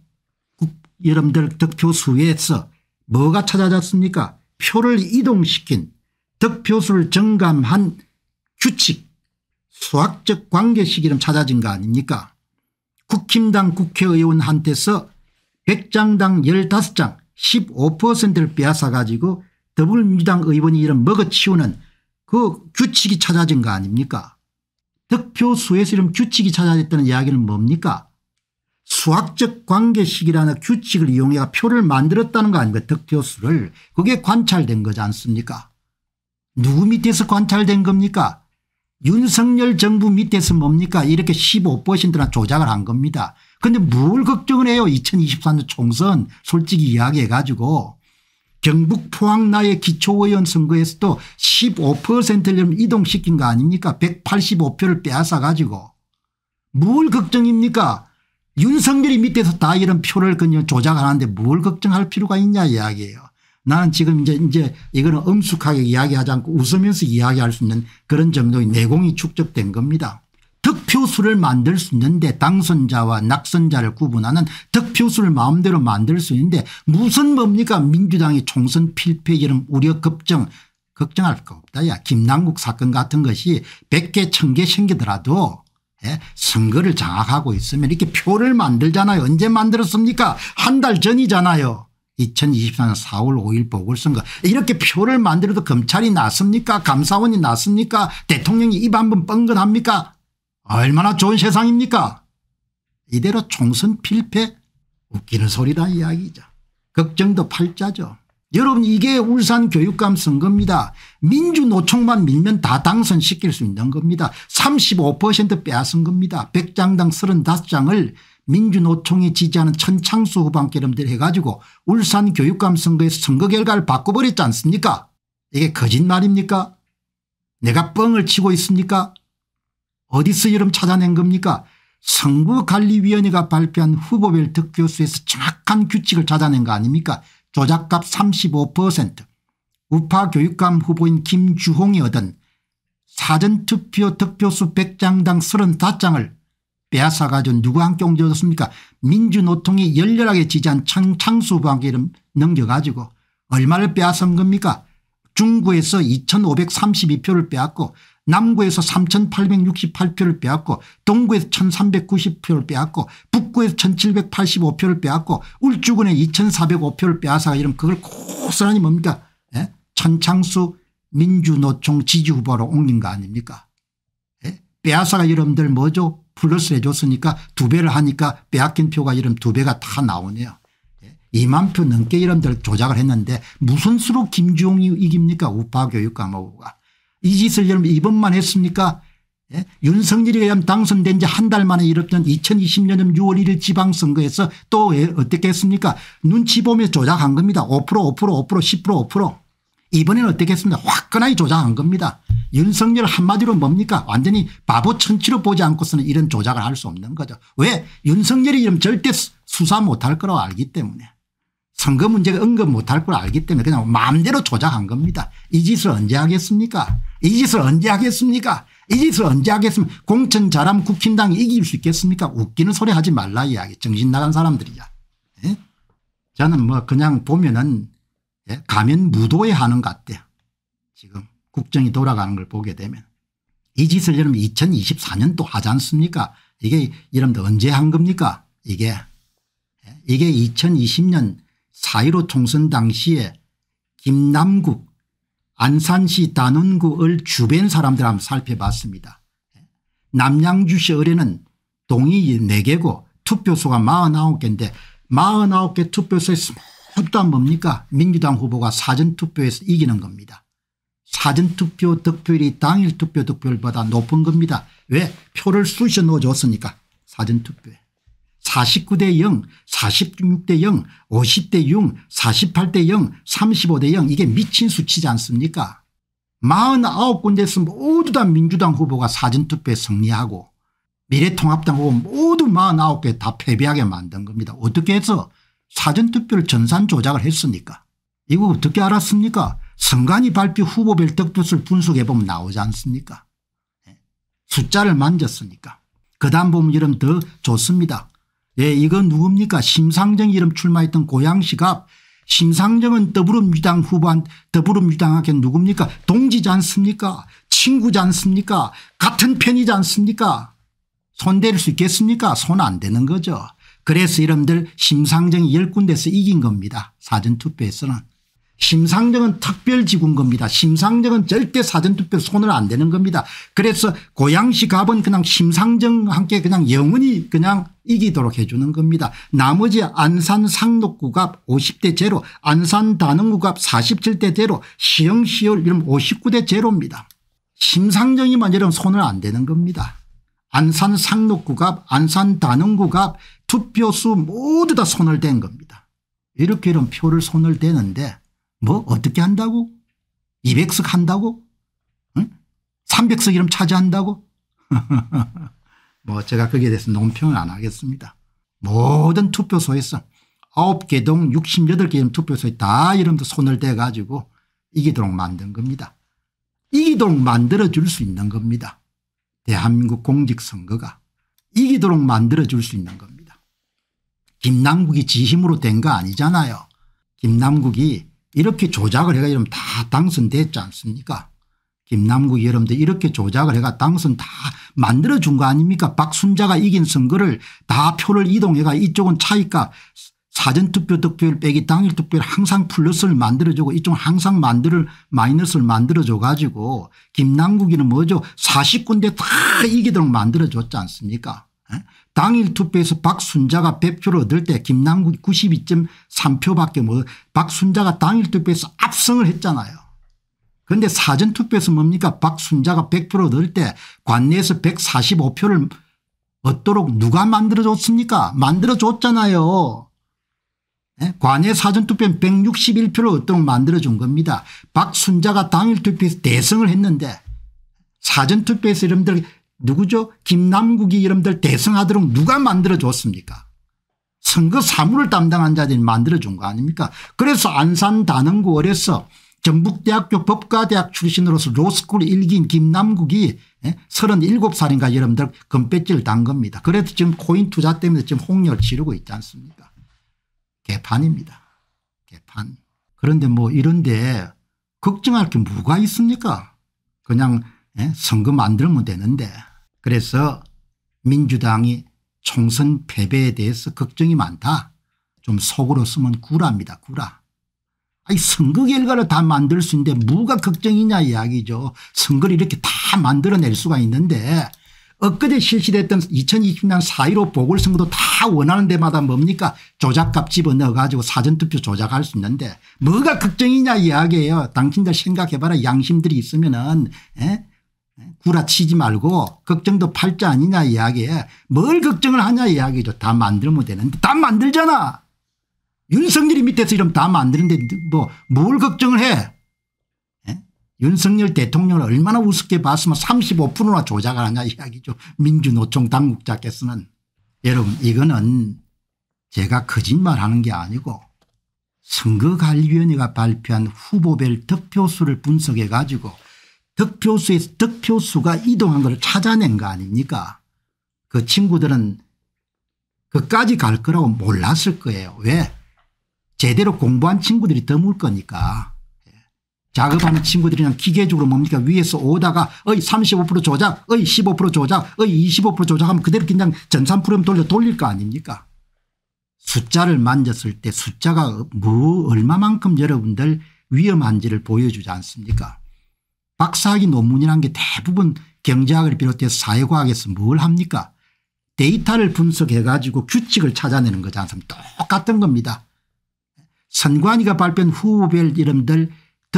국, 여러분들 득표수에서 뭐가 찾아졌습니까? 표를 이동시킨 득표수를 증감한 규칙 수학적 관계식 이름 찾아진 거 아닙니까? 국힘당 국회의원한테서 100장당 15장 15%를 빼앗아 가지고 더불민주당 의원이 이름 먹어치우는 그 규칙이 찾아진 거 아닙니까 득표 수에서 이런 규칙이 찾아졌다는 이야기는 뭡니까 수학적 관계식이라는 규칙을 이용해 표를 만들었다는 거 아닙니까 득표 수를 그게 관찰된 거지 않습니까 누구 밑에서 관찰된 겁니까 윤석열 정부 밑에서 뭡니까 이렇게 15%나 조작을 한 겁니다. 근데뭘 걱정을 해요 2023년 총선 솔직히 이야기해 가지고 경북 포항나의 기초의원 선거에서도 15%를 이동시킨 거 아닙니까 185표를 빼앗아 가지고 뭘 걱정입니까 윤석열이 밑에서 다 이런 표를 그냥 조작하는데 뭘 걱정할 필요가 있냐 이야기예요. 나는 지금 이제 이제 이거는 엄숙하게 이야기하지 않고 웃으면서 이야기할 수 있는 그런 정도의 내공이 축적된 겁니다. 득표수를 만들 수 있는데 당선자와 낙선자를 구분하는 득표수를 마음대로 만들 수 있는데 무슨 뭡니까 민주당이 총선 필패 이런 우려 걱정 걱정할 거 없다. 야 김남국 사건 같은 것이 100개 1000개 생기더라도 예? 선거를 장악하고 있으면 이렇게 표를 만들잖아요. 언제 만들었습니까 한 달 전이잖아요. 2024년 4월 5일 보궐선거 이렇게 표를 만들어도 검찰이 났습니까 감사원이 났습니까 대통령이 입 한번 뻥긋합니까 얼마나 좋은 세상입니까 이대로 총선 필패 웃기는 소리다 이야기죠. 걱정도 팔자죠. 여러분 이게 울산 교육감 선거입니다. 민주노총만 밀면 다 당선시킬 수 있는 겁니다. 35% 빼앗은 겁니다. 100장당 35장을 민주노총이 지지하는 천창수 후반께름들 해가지고 울산 교육감 선거에서 선거 결과를 바꿔버렸지 않습니까 이게 거짓말입니까 내가 뻥을 치고 있습니까 어디서 이름 찾아낸 겁니까 선거관리위원회가 발표한 후보별 득표수에서 정확한 규칙을 찾아낸 거 아닙니까 조작값 35% 우파 교육감 후보인 김주홍이 얻은 사전투표 득표수 100장당 35장을 빼앗아가지고 누구 한께 옮겨줬습니까 민주노통이 열렬하게 지지한 창, 창수방에 이름 넘겨가지고 얼마를 빼앗은 겁니까 중구에서 2532표를 빼앗고 남구에서 3868표를 빼앗고 동구에서 1390표를 빼앗고 북구에서 1785표를 빼앗고 울주군에 2405표를 빼앗아 가 이런 그걸 고스란히 뭡니까 예? 천창수 민주노총 지지후보로 옮긴 거 아닙니까 예? 빼앗아가 여러분들 뭐죠 플러스 해줬으니까 두 배를 하니까 빼앗긴 표가 이름 두 배가 다 나오네요. 2만 예? 표 넘게 이름들 조작을 했는데 무슨 수로 김주홍이 이깁니까 우파 교육 감하고가 이 짓을 여러분 이번만 했습니까 예? 윤석열이 당선된 지 한 달 만에 일었던 2020년 6월 1일 지방선거에서 또 어떻게 했습니까 눈치 보며 조작한 겁니다 5% 5% 5% 10% 5% 이번에는 어떻게 했습니까 화끈하게 조작한 겁니다 윤석열 한마디로 뭡니까 완전히 바보 천치로 보지 않고서는 이런 조작을 할 수 없는 거죠 왜 윤석열이 이름 절대 수사 못할 거라고 알기 때문에 선거 문제가 언급 못할 걸 알기 때문에 그냥 마음대로 조작한 겁니다. 이 짓을 언제 하겠습니까? 이 짓을 언제 하겠습니까? 이 짓을 언제 하겠습니까? 공천 잘하 국힘당이 이길 수 있겠습니까? 웃기는 소리 하지 말라 이야기. 정신 나간 사람들이야. 예? 저는 뭐 그냥 보면은 예? 가면 무도에 하는 것 같아요. 지금 국정이 돌아가는 걸 보게 되면. 이 짓을 여러분 2024년도 하지 않습니까? 이게 여러분들 언제 한 겁니까? 이게 예? 이게 2020년 4.15 총선 당시에 김남국 안산시 단원구을 주변 사람들 한번 살펴봤습니다. 남양주시 의뢰는 동이 4개고 투표수가 49개인데 49개 투표소에서 모두 뭡니까 민주당 후보가 사전투표에서 이기는 겁니다. 사전투표 득표율이 당일 투표 득표율보다 높은 겁니다. 왜 표를 쑤셔 넣어줬으니까 사전투표에. 49대 0, 46대 0, 50대 6, 48대 0, 35대 0 이게 미친 수치지 않습니까 49군데에서 모두 다 민주당 후보가 사전투표에 승리하고 미래통합당 후보 모두 49개 다 패배하게 만든 겁니다. 어떻게 해서 사전투표를 전산 조작을 했습니까 이거 어떻게 알았습니까 선관위 발표 후보별 득표수를 분석해보면 나오지 않습니까 예. 숫자를 만졌으니까. 그 다음 보면 이러면 더 좋습니다. 예, 이건 누굽니까? 심상정 이름 출마했던 고양시앞 심상정은 더불어민주당 후반 더불어민주당한테 누굽니까? 동지지 않습니까? 친구지 않습니까? 같은 편이지 않습니까? 손댈 수 있겠습니까? 손 안 되는 거죠. 그래서 이름들 심상정이 10군데서 이긴 겁니다. 사전투표에서는. 심상정은 특별지구인 겁니다. 심상정은 절대 사전투표 손을 안 대는 겁니다. 그래서 고양시 갑은 그냥 심상정 함께 그냥 영원히 그냥 이기도록 해주는 겁니다. 나머지 안산 상록구갑 50대 제로 안산 단흥구갑 47대 제로 시흥시열 이런 59대 제로입니다. 심상정이 만이면 손을 안 대는 겁니다. 안산 상록구갑 안산 단흥구갑 투표수 모두 다 손을 댄 겁니다. 이렇게 이런 표를 손을 대는데 뭐 어떻게 한다고? 200석 한다고? 응? 300석 이름 차지한다고? 뭐 제가 거기에 대해서 논평을 안 하겠습니다. 모든 투표소에서 9개 동 68개 투표소에 다 이름도 손을 대가지고 이기도록 만든 겁니다. 이기도록 만들어줄 수 있는 겁니다. 대한민국 공직선거가 이기도록 만들어줄 수 있는 겁니다. 김남국이 지힘으로 된 거 아니잖아요. 김남국이 이렇게 조작을 해가 여러분 다 당선됐지 않습니까 김남국 여러분들 이렇게 조작을 해가 당선 다 만들어준 거 아닙니까 박순자가 이긴 선거를 다 표를 이동해가 이쪽은 차이가 사전투표 득표율 빼기 당일 투표율 항상 플러스를 만들어주고 이쪽 항상 만들을 마이너스를 만들어줘 가지고 김남국이는 뭐죠 40군데 다 이기도록 만들어줬지 않습니까 당일 투표에서 박순자가 100표를 얻을 때 김남국 92.3표밖에 뭐 박순자가 당일 투표에서 압승을 했잖아요. 그런데 사전투표에서 뭡니까 박순자가 100표를 얻을 때 관내에서 145표를 얻도록 누가 만들어줬습니까 만들어줬잖아요. 예? 관내 사전투표는 161표를 얻도록 만들어준 겁니다. 박순자가 당일투표에서 대승을 했는데 사전투표에서 여러분들 누구죠 김남국이 이름들 대성하도록 누가 만들어줬습니까 선거 사무를 담당한 자들이 만들어준 거 아닙니까 그래서 안산 단흥고어려서 전북대학교 법과대학 출신으로서 로스쿨 일기인 김남국이 37살인가 예, 여러분들 금배지를 단 겁니다. 그래도 지금 코인 투자 때문에 지금 홍열 치르고 있지 않습니까 개판입니다. 개판. 그런데 뭐 이런데 걱정할 게 뭐가 있습니까 그냥 예, 선거 만들면 되는데 그래서 민주당이 총선 패배에 대해서 걱정이 많다. 좀 속으로 쓰면 구라입니다. 구라. 아니 선거 결과를 다 만들 수 있는데 뭐가 걱정이냐 이야기죠. 선거를 이렇게 다 만들어낼 수가 있는데 엊그제 실시됐던 2020년 4.15 보궐선거도 다 원하는 데마다 뭡니까 조작값 집어넣어가지고 사전투표 조작할 수 있는데 뭐가 걱정이냐 이야기예요. 당신들 생각해봐라 양심들이 있으면 은 예? 구라치지 말고 걱정도 팔자 아니냐 이야기에 뭘 걱정을 하냐 이야기죠. 다 만들면 되는데 다 만들잖아. 윤석열이 밑에서 이러면 다 만드는데 뭐 뭘 걱정을 해. 예? 윤석열 대통령을 얼마나 우습게 봤으면 35%나 조작을 하냐 이야기죠. 민주노총 당국자께서는. 여러분 이거는 제가 거짓말하는 게 아니고 선거관리위원회가 발표한 후보별 득표수를 분석해 가지고 득표수에서 득표수가 이동한 걸 찾아낸 거 아닙니까 그 친구들은 그까지 갈 거라고 몰랐을 거예요. 왜 제대로 공부한 친구들이 드물 거니까 작업하는 예. 친구들이랑 기계적으로 뭡니까 위에서 오다가 어이 35% 조작 어이 15% 조작 어이 25% 조작하면 그대로 그냥 전산 프로 돌려 돌릴 거 아닙니까 숫자를 만졌을 때 숫자가 뭐 얼마만큼 여러분들 위험한지를 보여주지 않습니까 박사학위 논문이란 게 대부분 경제학을 비롯해 사회과학에서 뭘 합니까 데이터를 분석해 가지고 규칙을 찾아내는 거지 않습니까 똑같은 겁니다. 선관위가 발표한 후보별 이름들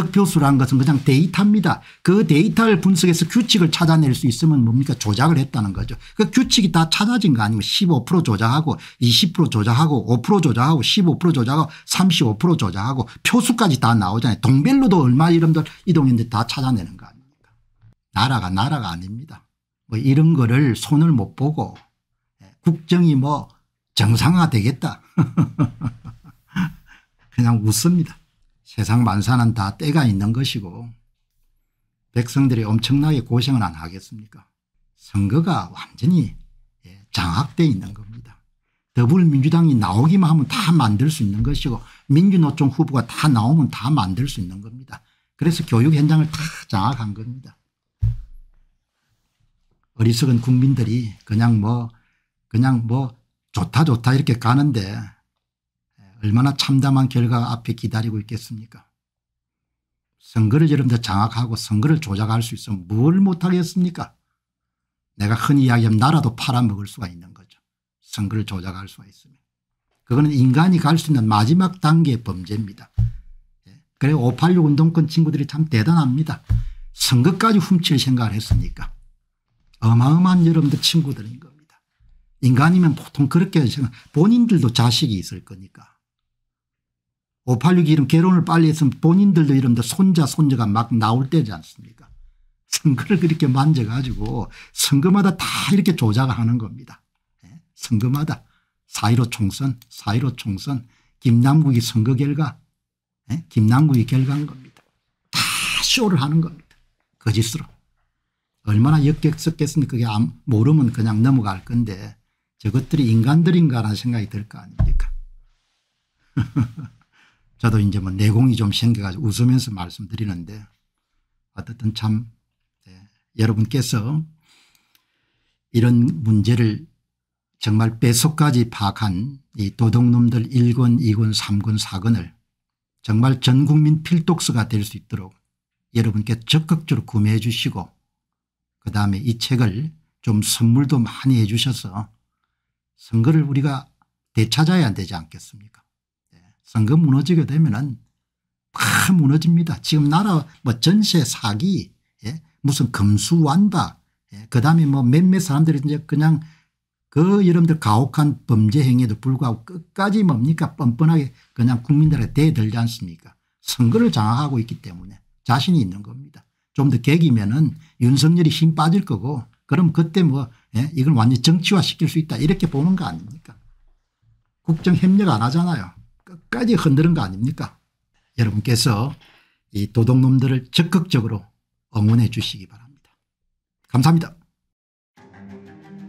득표수라는 것은 그냥 데이터입니다. 그 데이터를 분석해서 규칙을 찾아낼 수 있으면 뭡니까 조작을 했다는 거죠. 그 규칙이 다 찾아진 거 아니면 15% 조작하고 20% 조작하고 5% 조작하고 15% 조작하고 35% 조작하고 표수까지 다 나오잖아요. 동별로도 얼마 이름들 이동했는데 다 찾아내는 거 아닙니까 나라가 나라가 아닙니다. 뭐 이런 거를 손을 못 보고 예, 국정이 뭐 정상화되겠다. 그냥 웃습니다. 세상 만사는 다 때가 있는 것이고 백성들이 엄청나게 고생을 안 하겠습니까 선거가 완전히 예, 장악되어 있는 겁니다. 더불어민주당이 나오기만 하면 다 만들 수 있는 것이고 민주노총 후보가 다 나오면 다 만들 수 있는 겁니다. 그래서 교육 현장을 다 장악한 겁니다. 어리석은 국민들이 그냥 뭐 그냥 뭐 좋다 좋다 이렇게 가는데 얼마나 참담한 결과가 앞에 기다리고 있겠습니까 선거를 여러분들 장악하고 선거를 조작할 수 있으면 뭘 못하겠습니까 내가 흔히 이야기하면 나라도 팔아먹을 수가 있는 거죠 선거를 조작할 수가 있으면 그거는 인간이 갈 수 있는 마지막 단계의 범죄입니다 예. 그래 586 운동권 친구들이 참 대단합니다 선거까지 훔칠 생각을 했으니까 어마어마한 여러분들 친구들인 겁니다 인간이면 보통 그렇게 생각 본인들도 자식이 있을 거니까 586이 이런 결혼을 빨리 했으면 본인들도 이런데 손자 손녀가 막 나올 때지 않습니까 선거를 그렇게 만져가지고 선거마다 다 이렇게 조작하는 겁니다. 예? 선거마다 4.15 총선 4.15 총선 김남국이 선거 결과 예? 김남국이 결과인 겁니다. 다 쇼를 하는 겁니다. 거짓으로. 얼마나 역겹겠습니까 그게 모르면 그냥 넘어갈 건데 저것들이 인간들인가라는 생각이 들 거 아닙니까 저도 이제 뭐 내공이 좀 생겨가지고 웃으면서 말씀드리는데 어쨌든 참 네. 여러분께서 이런 문제를 정말 뼛속까지 파악한 이 도둑놈들 1권 2권 3권 4권을 정말 전국민 필독서가 될 수 있도록 여러분께 적극적으로 구매해 주시고 그 다음에 이 책을 좀 선물도 많이 해 주셔서 선거를 우리가 되찾아야 되지 않겠습니까 선거 무너지게 되면은 다 무너집니다. 지금 나라 뭐 전세 사기 예? 무슨 금수완박 예? 그다음에 뭐 몇몇 사람들이 이제 그냥 그 여러분들 가혹한 범죄 행위에도 불구하고 끝까지 뭡니까 뻔뻔하게 그냥 국민들에 대들지 않습니까 선거를 장악하고 있기 때문에 자신이 있는 겁니다. 좀더 개기면은 윤석열이 힘 빠질 거고 그럼 그때 뭐 예? 이걸 완전히 정치화시킬 수 있다 이렇게 보는 거 아닙니까 국정협력 안 하잖아요. 까지 흔드는 거 아닙니까 여러분께서 이 도둑놈들을 적극적으로 응원해 주시기 바랍니다. 감사합니다.